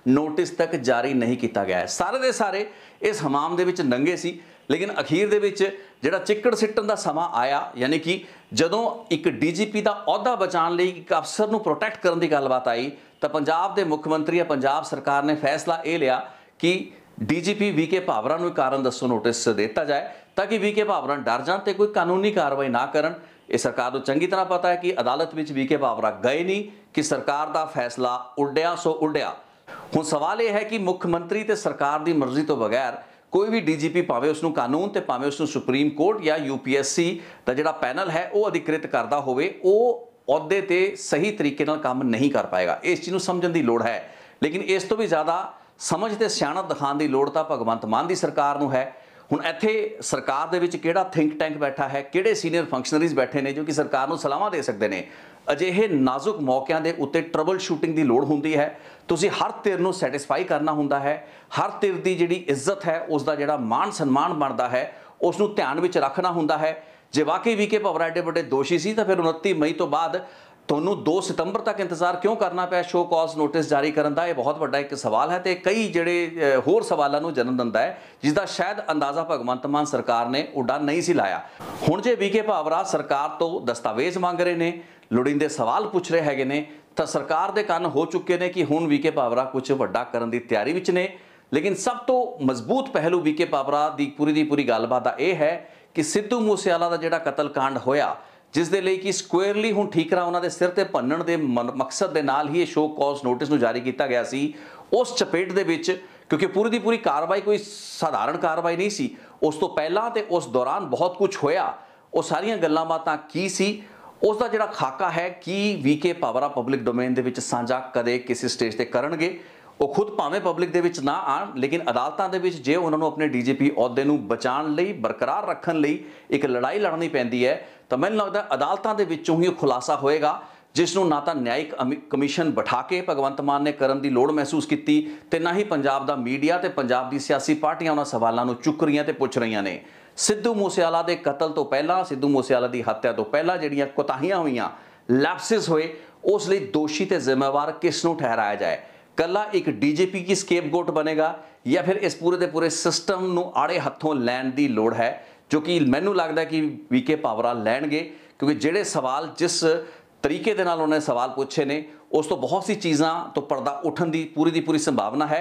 ਨੋਟਿਸ ਤੱਕ ਜਾਰੀ ਨਹੀਂ ਕੀਤਾ ਗਿਆ ਸਾਰੇ ਦੇ ਸਾਰੇ ਇਸ ਹਮਾਮ ਦੇ ਵਿੱਚ ਨੰਗੇ ਸੀ ਲੇਕਿਨ ਅਖੀਰ ਦੇ ਵਿੱਚ ਜਿਹੜਾ ਚਿੱਕੜ ਸਿੱਟਣ ਦਾ ਸਮਾਂ ਆਇਆ ਯਾਨੀ ਕਿ ਜਦੋਂ ਇੱਕ ਡੀਜੀਪੀ ਦਾ ਅਹੁਦਾ ਬਚਾਉਣ ਲਈ ਇੱਕ ਅਫਸਰ ਨੂੰ ਪ੍ਰੋਟੈਕਟ ਕਰਨ ਦੀ ਗੱਲਬਾਤ ਆਈ ਤਾਂ ਪੰਜਾਬ ਦੇ ਮੁੱਖ ਮੰਤਰੀ ਆ ਪੰਜਾਬ ਸਰਕਾਰ ਨੇ ਫੈਸਲਾ ਇਹ ਲਿਆ ਕਿ ਡੀਜੀਪੀ ਵੀਕੇ ਭਾਵਰਾ ਨੂੰ ਕਾਰਨ ਦੱਸੋ ਨੋਟਿਸ ਦਿੱਤਾ ਜਾਏ ਤਾਂ ਕਿ ਵੀਕੇ ਭਾਵਰਾ ਡਰ ਜਾਣ ਤੇ ਕੋਈ ਕਾਨੂੰਨੀ ਕਾਰਵਾਈ ਨਾ ਕਰਨ ਇਹ ਸਰਕਾਰ ਨੂੰ ਚੰਗੀ ਤਰ੍ਹਾਂ ਪਤਾ ਹੈ ਕਿ ਅਦਾਲਤ ਵਿੱਚ ਵੀਕੇ ਭਾਵਰਾ ਗਏ ਨਹੀਂ ਕਿ ਸਰਕਾਰ ਦਾ ਫੈਸਲਾ ਉੱਡਿਆ ਸੋ ਉੱਡਿਆ ਹੁਣ ਸਵਾਲ ਇਹ ਹੈ ਕਿ ਮੁੱਖ ਮੰਤਰੀ ਤੇ ਸਰਕਾਰ ਦੀ ਮਰਜ਼ੀ ਤੋਂ ਬਗੈਰ ਕੋਈ ਵੀ ਡੀਜੀਪੀ ਭਾਵੇਂ ਉਸ ਨੂੰ ਕਾਨੂੰਨ ਤੇ ਭਾਵੇਂ ਉਸ ਨੂੰ ਸੁਪਰੀਮ ਕੋਰਟ ਜਾਂ ਯੂਪੀਐਸਸੀ ਦਾ ਜਿਹੜਾ ਪੈਨਲ ਹੈ ਉਹ ਅਧਿਕ੍ਰਿਤ ਕਰਦਾ ਹੋਵੇ ਉਹ ਅਹੁਦੇ ਤੇ ਸਹੀ ਤਰੀਕੇ ਨਾਲ ਕੰਮ ਨਹੀਂ ਕਰ ਪਾਏਗਾ ਇਸ ਚੀਜ਼ ਨੂੰ ਸਮਝਣ ਦੀ ਲੋੜ ਹੈ ਲੇਕਿਨ ਇਸ ਤੋਂ ਵੀ ਜ਼ਿਆਦਾ ਸਮਝ ਤੇ ਸਿਆਣਤ ਦਿਖਾਉਣ ਦੀ ਲੋੜ ਤਾਂ ਭਗਵੰਤ ਮਾਨ ਦੀ ਸਰਕਾਰ ਨੂੰ ਹੈ ਹੁਣ ਇੱਥੇ ਸਰਕਾਰ ਦੇ ਵਿੱਚ ਕਿਹੜਾ ਥਿੰਕ ਟੈਂਕ ਬੈਠਾ ਹੈ ਕਿਹੜੇ ਸੀਨੀਅਰ ਫੰਕਸ਼ਨਰੀਜ਼ ਬੈਠੇ ਨੇ ਜੋ ਕਿ ਸਰਕਾਰ ਨੂੰ ਸਲਾਹਾਂ ਦੇ ਸਕਦੇ ਨੇ ਅਜਿਹੇ ਨਾਜ਼ੁਕ ਮੌਕਿਆਂ ਦੇ ਉੱਤੇ ਟਰਬਲ ਸ਼ੂਟਿੰਗ ਦੀ ਲੋੜ ਹੁੰਦੀ ਹੈ ਤੁਸੀਂ ਹਰ ਧਿਰ ਨੂੰ ਸੈਟੀਸਫਾਈ ਕਰਨਾ ਹੁੰਦਾ ਹੈ ਹਰ ਧਿਰ ਦੀ ਜਿਹੜੀ ਇੱਜ਼ਤ ਹੈ ਉਸ ਦਾ ਜਿਹੜਾ ਮਾਣ ਸਨਮਾਨ ਬਣਦਾ ਹੈ ਉਸ ਨੂੰ ਧਿਆਨ ਵਿੱਚ ਰੱਖਣਾ ਹੁੰਦਾ ਹੈ ਜੇ ਵਾਕਈ ਵੀ ਕੇ ਭਵਰਾ ਐਡੇ ਵੱਡੇ ਦੋਸ਼ੀ ਸੀ ਤਾਂ ਫਿਰ 29 ਮਈ ਤੋਂ ਬਾਅਦ ਤੁਹਾਨੂੰ 2 ਸਤੰਬਰ ਤੱਕ ਇੰਤਜ਼ਾਰ ਕਿਉਂ ਕਰਨਾ ਪਿਆ ਸ਼ੋ ਕਾਜ਼ ਨੋਟਿਸ ਜਾਰੀ ਕਰਨ ਦਾ ਇਹ ਬਹੁਤ ਵੱਡਾ ਇੱਕ ਸਵਾਲ ਹੈ ਤੇ ਕਈ ਜਿਹੜੇ ਹੋਰ ਸਵਾਲਾਂ ਨੂੰ ਜਨਮ ਦਿੰਦਾ ਹੈ ਜਿਸ ਦਾ ਸ਼ਾਇਦ ਅੰਦਾਜ਼ਾ ਭਗਵੰਤ ਮਾਨ ਸਰਕਾਰ ਨੇ ਉਡਾ ਨਹੀਂ ਸੀ ਲਾਇਆ ਹੁਣ ਜੇ ਵੀਕੇ ਭਾਵਰਾ ਸਰਕਾਰ ਤੋਂ ਦਸਤਾਵੇਜ਼ ਮੰਗ ਰਹੇ ਨੇ ਲੋੜੀਂਦੇ ਸਵਾਲ ਪੁੱਛ ਰਹੇ ਹੈਗੇ ਨੇ ਤਾਂ ਸਰਕਾਰ ਦੇ ਕੰਨ ਹੋ ਚੁੱਕੇ ਨੇ ਕਿ ਹੁਣ ਵੀਕੇ ਭਾਵਰਾ ਕੁਝ ਵੱਡਾ ਕਰਨ ਦੀ ਤਿਆਰੀ ਵਿੱਚ ਨੇ ਲੇਕਿਨ ਸਭ ਤੋਂ ਮਜ਼ਬੂਤ ਪਹਿਲੂ ਵੀਕੇ ਭਾਵਰਾ ਦੀ ਪੂਰੀ ਦੀ ਪੂਰੀ ਗੱਲਬਾਤ ਦਾ ਇਹ ਹੈ ਕਿ ਸਿੱਧੂ ਮੂਸੇਵਾਲਾ ਦਾ ਜਿਹੜਾ ਕਤਲकांड ਹੋਇਆ ਜਿਸ ਦੇ ਲਈ ਕਿ ਸਕੁਅਰਲੀ ਹੁਣ ਠੀਕਰਾ ਉਹਨਾਂ ਦੇ ਸਿਰ ਤੇ ਭੰਨਣ ਦੇ ਮਕਸਦ ਦੇ ਨਾਲ ਹੀ ਇਹ ਸ਼ੋਅ ਕਾਸ ਨੋਟਿਸ ਨੂੰ ਜਾਰੀ ਕੀਤਾ ਗਿਆ ਸੀ ਉਸ ਚਪੇਟ ਦੇ ਵਿੱਚ ਕਿਉਂਕਿ ਪੂਰੀ ਦੀ ਪੂਰੀ ਕਾਰਵਾਈ ਕੋਈ ਸਧਾਰਨ ਕਾਰਵਾਈ ਨਹੀਂ ਸੀ ਉਸ ਤੋਂ ਪਹਿਲਾਂ ਤੇ ਉਸ ਦੌਰਾਨ ਬਹੁਤ ਕੁਝ ਹੋਇਆ ਉਹ ਸਾਰੀਆਂ ਗੱਲਾਂ ਬਾਤਾਂ ਕੀ ਸੀ ਉਸ ਦਾ ਜਿਹੜਾ ਖਾਕਾ ਹੈ ਕੀ ਵੀਕੇ ਪਾਵਰਾ ਪਬਲਿਕ ਡੋਮੇਨ ਦੇ ਵਿੱਚ ਸਾਂਝਾ ਕਦੇ ਕਿਸੇ ਸਟੇਜ ਤੇ ਕਰਨਗੇ ਉਹ ਖੁਦ ਭਾਵੇਂ ਪਬਲਿਕ ਦੇ ਵਿੱਚ ਨਾ ਆਣ ਲੇਕਿਨ ਅਦਾਲਤਾਂ ਦੇ ਵਿੱਚ ਜੇ ਉਹਨਾਂ ਨੂੰ ਆਪਣੇ ਡੀਜੀਪੀ ਅਹੁਦੇ ਨੂੰ ਬਚਾਉਣ ਲਈ ਬਰਕਰਾਰ ਰੱਖਣ ਲਈ ਇੱਕ ਲੜਾਈ ਲੜਨੀ ਪੈਂਦੀ ਹੈ ਤਾਂ ਮੈਨੂੰ ਲੱਗਦਾ ਅਦਾਲਤਾਂ ਦੇ ਵਿੱਚੋਂ ਹੀ ਉਹ ਖੁਲਾਸਾ ਹੋਏਗਾ ਜਿਸ ਨੂੰ ਨਾ ਤਾਂ ਨਿਆਇਕ ਕਮਿਸ਼ਨ ਬਿਠਾ ਕੇ ਭਗਵੰਤ ਮਾਨ ਨੇ ਕਰਨ ਦੀ ਲੋੜ ਮਹਿਸੂਸ ਕੀਤੀ ਤੇ ਨਾ ਹੀ ਪੰਜਾਬ ਦਾ ਮੀਡੀਆ ਤੇ ਪੰਜਾਬ ਦੀ ਸਿਆਸੀ ਪਾਰਟੀਆਂ ਉਹਨਾਂ ਸਵਾਲਾਂ ਨੂੰ ਚੁੱਕ ਰਹੀਆਂ ਤੇ ਪੁੱਛ ਰਹੀਆਂ ਨੇ ਸਿੱਧੂ ਮੂਸੇਵਾਲਾ ਦੇ ਕਤਲ ਤੋਂ ਪਹਿਲਾਂ ਸਿੱਧੂ ਮੂਸੇਵਾਲਾ ਦੀ ਹੱਤਿਆ ਤੋਂ ਪਹਿਲਾਂ ਜਿਹੜੀਆਂ ਕੋਤਾਹੀਆਂ ਹੋਈਆਂ ਲੈਪਸਿਸ ਹੋਏ ਉਸ ਲਈ ਦੋਸ਼ੀ ਤੇ ਜ਼ਿੰਮੇਵਾਰ ਕਿਸ ਨੂੰ ਠਹਿਰਾਇਆ ਜਾਏ ਕੱਲਾ ਇੱਕ ਡੀਜੀਪੀ ਕੀ ਸਕੇਪਗੋਟ ਬਣੇਗਾ ਜਾਂ ਫਿਰ ਇਸ ਪੂਰੇ ਦੇ ਪੂਰੇ ਸਿਸਟਮ ਨੂੰ ਆੜੇ ਹੱਥੋਂ ਲੈਣ ਦੀ ਲੋੜ ਹੈ ਜੋ ਕਿ ਮੈਨੂੰ ਲੱਗਦਾ ਕਿ ਵੀਕੇ ਪਾਵਰਾ ਲੈਣਗੇ ਕਿਉਂਕਿ ਜਿਹੜੇ ਸਵਾਲ ਜਿਸ ਤਰੀਕੇ ਦੇ ਨਾਲ ਉਹਨੇ ਸਵਾਲ ਪੁੱਛੇ ਨੇ ਉਸ ਤੋਂ ਬਹੁਤ ਸੀ ਚੀਜ਼ਾਂ ਤੋਂ ਪਰਦਾ ਉੱਠਣ ਦੀ ਪੂਰੀ ਦੀ ਪੂਰੀ ਸੰਭਾਵਨਾ ਹੈ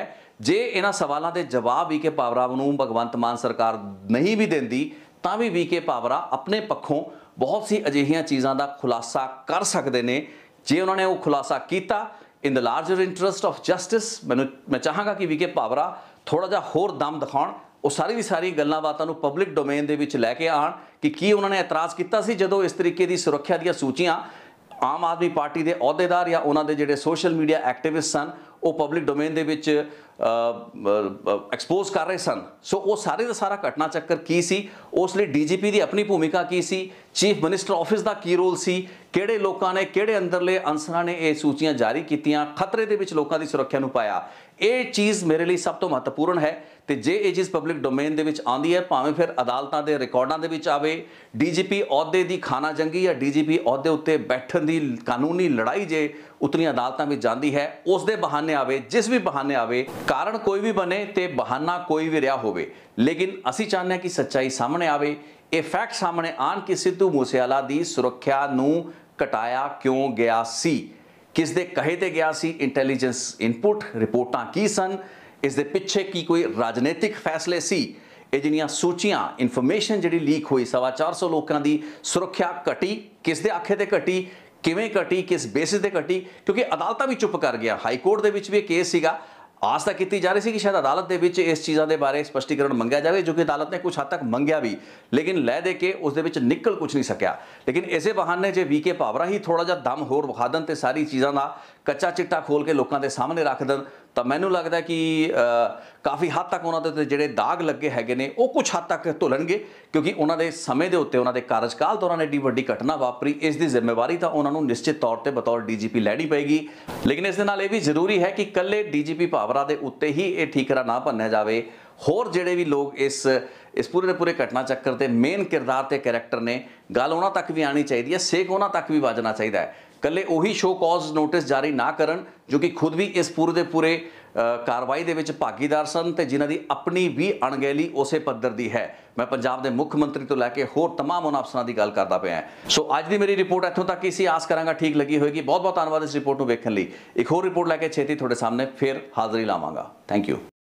ਜੇ ਇਹਨਾਂ ਸਵਾਲਾਂ ਦੇ ਜਵਾਬ ਵੀਕੇ ਪਾਵਰਾ ਨੂੰ ਭਗਵੰਤ ਮਾਨ ਸਰਕਾਰ ਨਹੀਂ ਵੀ ਦਿੰਦੀ ਤਾਂ ਵੀ ਵੀਕੇ ਪਾਵਰਾ ਆਪਣੇ ਪੱਖੋਂ ਬਹੁਤ ਸੀ ਅਜਿਹੀਆਂ ਚੀਜ਼ਾਂ ਦਾ ਖੁਲਾਸਾ ਕਰ ਸਕਦੇ ਨੇ ਜੇ ਉਹਨਾਂ ਨੇ ਉਹ ਖੁਲਾਸਾ ਕੀਤਾ in the larger interest of justice ਮੈਨੂੰ ਮੈਂ ਚਾਹਾਂਗਾ ਕਿ ਵਿਕੇ ਪਾਵਰਾ ਥੋੜਾ ਜਿਹਾ ਹੋਰ ਦਮ ਦਿਖਾਉਣ ਉਹ ਸਾਰੀ ਦੀ ਸਾਰੀ ਗੱਲਾਂ ਬਾਤਾਂ ਨੂੰ ਪਬਲਿਕ ਡੋਮੇਨ ਦੇ ਵਿੱਚ ਲੈ ਕੇ ਆਣ ਕਿ ਕੀ ਉਹਨਾਂ ਨੇ ਇਤਰਾਜ਼ ਕੀਤਾ ਸੀ ਜਦੋਂ ਇਸ ਤਰੀਕੇ ਦੀ ਸੁਰੱਖਿਆ ਦੀਆਂ ਸੂਚੀਆਂ ਆਮ ਆਦਮੀ ਪਾਰਟੀ ਦੇ ਅਹੁਦੇਦਾਰ ਜਾਂ ਉਹਨਾਂ ਦੇ ਜਿਹੜੇ ਸੋਸ਼ਲ ਮੀਡੀਆ ਐਕਟਿਵਿਸਟ ਸਨ ਉਹ ਪਬਲਿਕ ਡੋਮੇਨ ਦੇ ਵਿੱਚ ਐਕਸਪੋਜ਼ ਕਰ ਰਹੇ ਸਨ ਸੋ ਉਹ ਸਾਰੇ ਦਾ ਸਾਰਾ ਘਟਨਾ ਚੱਕਰ ਕੀ ਸੀ ਉਸ ਲਈ ਡੀਜੀਪੀ ਦੀ ਆਪਣੀ ਭੂਮਿਕਾ ਕੀ ਸੀ ਚੀਫ ਮਿਨਿਸਟਰ ਆਫਿਸ ਦਾ ਕੀ ਰੋਲ ਸੀ ਕਿਹੜੇ ਲੋਕਾਂ ਨੇ ਕਿਹੜੇ ਅੰਦਰਲੇ ਅੰਸਰਾਂ ਨੇ ਇਹ ਸੂਚੀਆਂ ਜਾਰੀ ਕੀਤੀਆਂ ਖਤਰੇ ਦੇ ਵਿੱਚ ਲੋਕਾਂ ਦੀ ਸੁਰੱਖਿਆ ਨੂੰ ਪਾਇਆ ਇਹ ਚੀਜ਼ ਮੇਰੇ ਲਈ ਸਭ ਤੋਂ ਮਹੱਤਵਪੂਰਨ ਹੈ ਤੇ ਜੇ ਇਹ ਚੀਜ਼ ਪਬਲਿਕ ਡੋਮੇਨ ਦੇ ਵਿੱਚ ਆਂਦੀ ਹੈ ਭਾਵੇਂ ਫਿਰ ਅਦਾਲਤਾਂ ਦੇ ਰਿਕਾਰਡਾਂ ਦੇ ਵਿੱਚ ਆਵੇ ਡੀਜੀਪੀ ਅਹੁਦੇ ਦੀ ਖਾਨਾ ਜੰਗੀ ਜਾਂ ਡੀਜੀਪੀ ਅਹੁਦੇ ਉੱਤੇ ਬੈਠਣ ਦੀ ਕਾਨੂੰਨੀ ਲੜਾਈ ਜੇ ਉਤਨੀ ਅਦਾਲਤਾਂ ਵਿੱਚ ਜਾਂਦੀ ਹੈ ਉਸ ਦੇ ਬਹਾਨੇ ਬਹਾਨੇ ਆਵੇ ਜਿਸ ਵੀ ਬਹਾਨੇ ਆਵੇ ਕਾਰਨ ਕੋਈ ਵੀ ਬਣੇ ਤੇ ਬਹਾਨਾ ਕੋਈ ਵੀ ਰਿਹਾ ਹੋਵੇ ਲੇਕਿਨ ਅਸੀਂ ਚਾਹੁੰਦੇ ਹਾਂ ਕਿ ਸੱਚਾਈ ਸਾਹਮਣੇ ਆਵੇ ਇਹ ਫੈਕਟ ਸਾਹਮਣੇ ਆਣ ਕਿ ਸਿੱਧੂ ਮੂਸੇਵਾਲਾ ਦੀ ਸੁਰੱਖਿਆ ਨੂੰ ਕਟਾਇਆ ਕਿਉਂ ਗਿਆ ਸੀ ਕਿਸ ਦੇ ਕਹੇ ਤੇ ਗਿਆ ਸੀ ਇੰਟੈਲੀਜੈਂਸ ਇਨਪੁਟ ਰਿਪੋਰਟਾਂ ਕੀ ਸਨ ਇਸ ਦੇ ਪਿੱਛੇ ਕੀ ਕੋਈ ਰਾਜਨੀਤਿਕ ਫੈਸਲੇ ਸੀ ਇਹ ਜਿਹੜੀਆਂ ਸੂਚੀਆਂ ਇਨਫੋਰਮੇਸ਼ਨ ਜਿਹੜੀ ਲੀਕ ਹੋਈ ਸਵਾ 400 ਲੋਕਾਂ ਦੀ ਸੁਰੱਖਿਆ ਘਟੀ ਕਿਸ ਦੇ ਆਖੇ ਤੇ ਘਟੀ ਕਿਵੇਂ ਘਟੀ ਕਿਸ ਬੇਸਿਸ ਤੇ ਘਟੀ ਕਿਉਂਕਿ ਅਦਾਲਤਾਂ ਵੀ ਚੁੱਪ ਕਰ ਗਿਆ ਹਾਈ ਕੋਰਟ ਦੇ ਵਿੱਚ ਵੀ ਇਹ ਕੇਸ ਸੀਗਾ ਆਸ ਤਾਂ ਕੀਤੀ ਜਾ ਰਹੀ ਸੀ ਕਿ ਸ਼ਾਇਦ ਅਦਾਲਤ ਦੇ ਵਿੱਚ ਇਸ ਚੀਜ਼ਾਂ ਦੇ ਬਾਰੇ ਸਪਸ਼ਟੀਕਰਨ ਮੰਗਿਆ ਜਾਵੇ ਜੋ ਕਿ ਅਦਾਲਤ ਨੇ ਕੁਝ ਹੱਦ ਤੱਕ ਮੰਗਿਆ ਵੀ ਲੇਕਿਨ ਲੈ ਦੇ ਕੇ ਉਸ ਦੇ ਵਿੱਚ ਨਿਕਲ ਕੁਝ ਨਹੀਂ ਸਕਿਆ ਲੇਕਿਨ ਇਸੇ ਬਹਾਨੇ ਜੇ ਵੀਕੇ ਪਾਵਰਾ ਹੀ ਥੋੜਾ ਜਿਹਾ ਦਮ ਹੋਰ ਵਿਖਾ ਤੇ ਸਾਰੀ ਚੀਜ਼ਾਂ ਦਾ ਕੱਚਾ ਚਿੱਟਾ ਖੋਲ ਕੇ ਲੋਕਾਂ ਦੇ ਸਾਹਮਣੇ ਰੱਖ ਦੇਣ ਤਾਂ ਮੈਨੂੰ ਲੱਗਦਾ ਕਿ ਕਾਫੀ ਹੱਦ ਤੱਕ ਉਹਨਾਂ ਦੇ ਉੱਤੇ ਜਿਹੜੇ ਦਾਗ ਲੱਗੇ ਹੈਗੇ ਨੇ ਉਹ ਕੁਝ ਹੱਦ ਤੱਕ ਧੁਲਣਗੇ ਕਿਉਂਕਿ ਉਹਨਾਂ ਦੇ ਸਮੇਂ ਦੇ ਉੱਤੇ ਉਹਨਾਂ ਦੇ ਕਾਰਜਕਾਲ ਦੌਰਾਨ ਏਡੀ ਵੱਡੀ ਘਟਨਾ ਵਾਪਰੀ ਇਸ ਦੀ ਜ਼ਿੰਮੇਵਾਰੀ ਤਾਂ ਉਹਨਾਂ ਨੂੰ ਨਿਸ਼ਚਿਤ ਤੌਰ ਤੇ ਬਤੌਰ ਡੀਜੀਪੀ ਲੈਣੀ ਪਏਗੀ ਲੇਕਿਨ ਇਸ ਦੇ ਨਾਲ ਇਹ ਵੀ ਜ਼ਰੂਰੀ ਹੈ ਕਿ ਕੱਲੇ ਡੀਜੀਪੀ ਭਾਵਰਾ ਦੇ ਉੱਤੇ ਹੀ ਇਹ ਠੀਕਰਾ ਨਾ ਭੰਨਿਆ ਜਾਵੇ ਹੋਰ ਜਿਹੜੇ ਵੀ ਲੋਕ ਇਸ ਇਸ ਪੂਰੇ ਦੇ ਪੂਰੇ ਘਟਨਾ ਚੱਕਰ ਤੇ ਮੇਨ ਕਿਰਦਾਰ ਤੇ ਕੈਰੈਕਟਰ ਨੇ ਗੱਲ ਉਹਨਾਂ ਤੱਕ ਵੀ ਆਣੀ ਚਾਹੀਦੀ ਹੈ ਸੇਕ ਉਹਨਾਂ ਤੱਕ ਵੀ ਵੱਜਣਾ ਚਾਹੀਦਾ ਹੈ ਕੱਲੇ ਉਹੀ ਸ਼ੋ ਕਾਜ਼ ਨੋਟਿਸ ਜਾਰੀ ਨਾ ਕਰਨ ਜੋ ਕਿ ਖੁਦ ਵੀ ਇਸ ਪੂਰੇ ਦੇ ਪੂਰੇ ਕਾਰਵਾਈ ਦੇ ਵਿੱਚ ਭਾਗੀਦਾਰ ਸਨ ਤੇ ਜਿਨ੍ਹਾਂ ਦੀ ਆਪਣੀ ਵੀ ਅਣਗਹਿਲੀ ਉਸੇ ਪੱਧਰ ਦੀ ਹੈ ਮੈਂ ਪੰਜਾਬ ਦੇ ਮੁੱਖ ਮੰਤਰੀ ਤੋਂ ਲੈ ਕੇ ਹੋਰ तमाम ਉਹਨਾਂ ਅਫਸਰਾਂ ਦੀ ਗੱਲ ਕਰਦਾ ਪਿਆ ਸੋ ਅੱਜ ਦੀ ਮੇਰੀ ਰਿਪੋਰਟ ਇੱਥੋਂ ਤੱਕ ਹੀ ਸੀ ਆਸ ਕਰਾਂਗਾ ਠੀਕ ਲੱਗੀ ਹੋਵੇਗੀ ਬਹੁਤ ਬਹੁਤ ਧੰਨਵਾਦ ਇਸ ਰਿਪੋਰਟ ਨੂੰ ਵੇਖਣ ਲਈ ਇੱਕ ਹੋਰ ਰਿਪੋਰਟ ਲੈ ਕੇ ਛੇਤੀ ਤੁਹਾਡੇ ਸਾਹਮਣੇ ਫਿਰ ਹਾਜ਼ਰੀ ਲਾਵਾਂਗਾ ਥੈਂਕ ਯੂ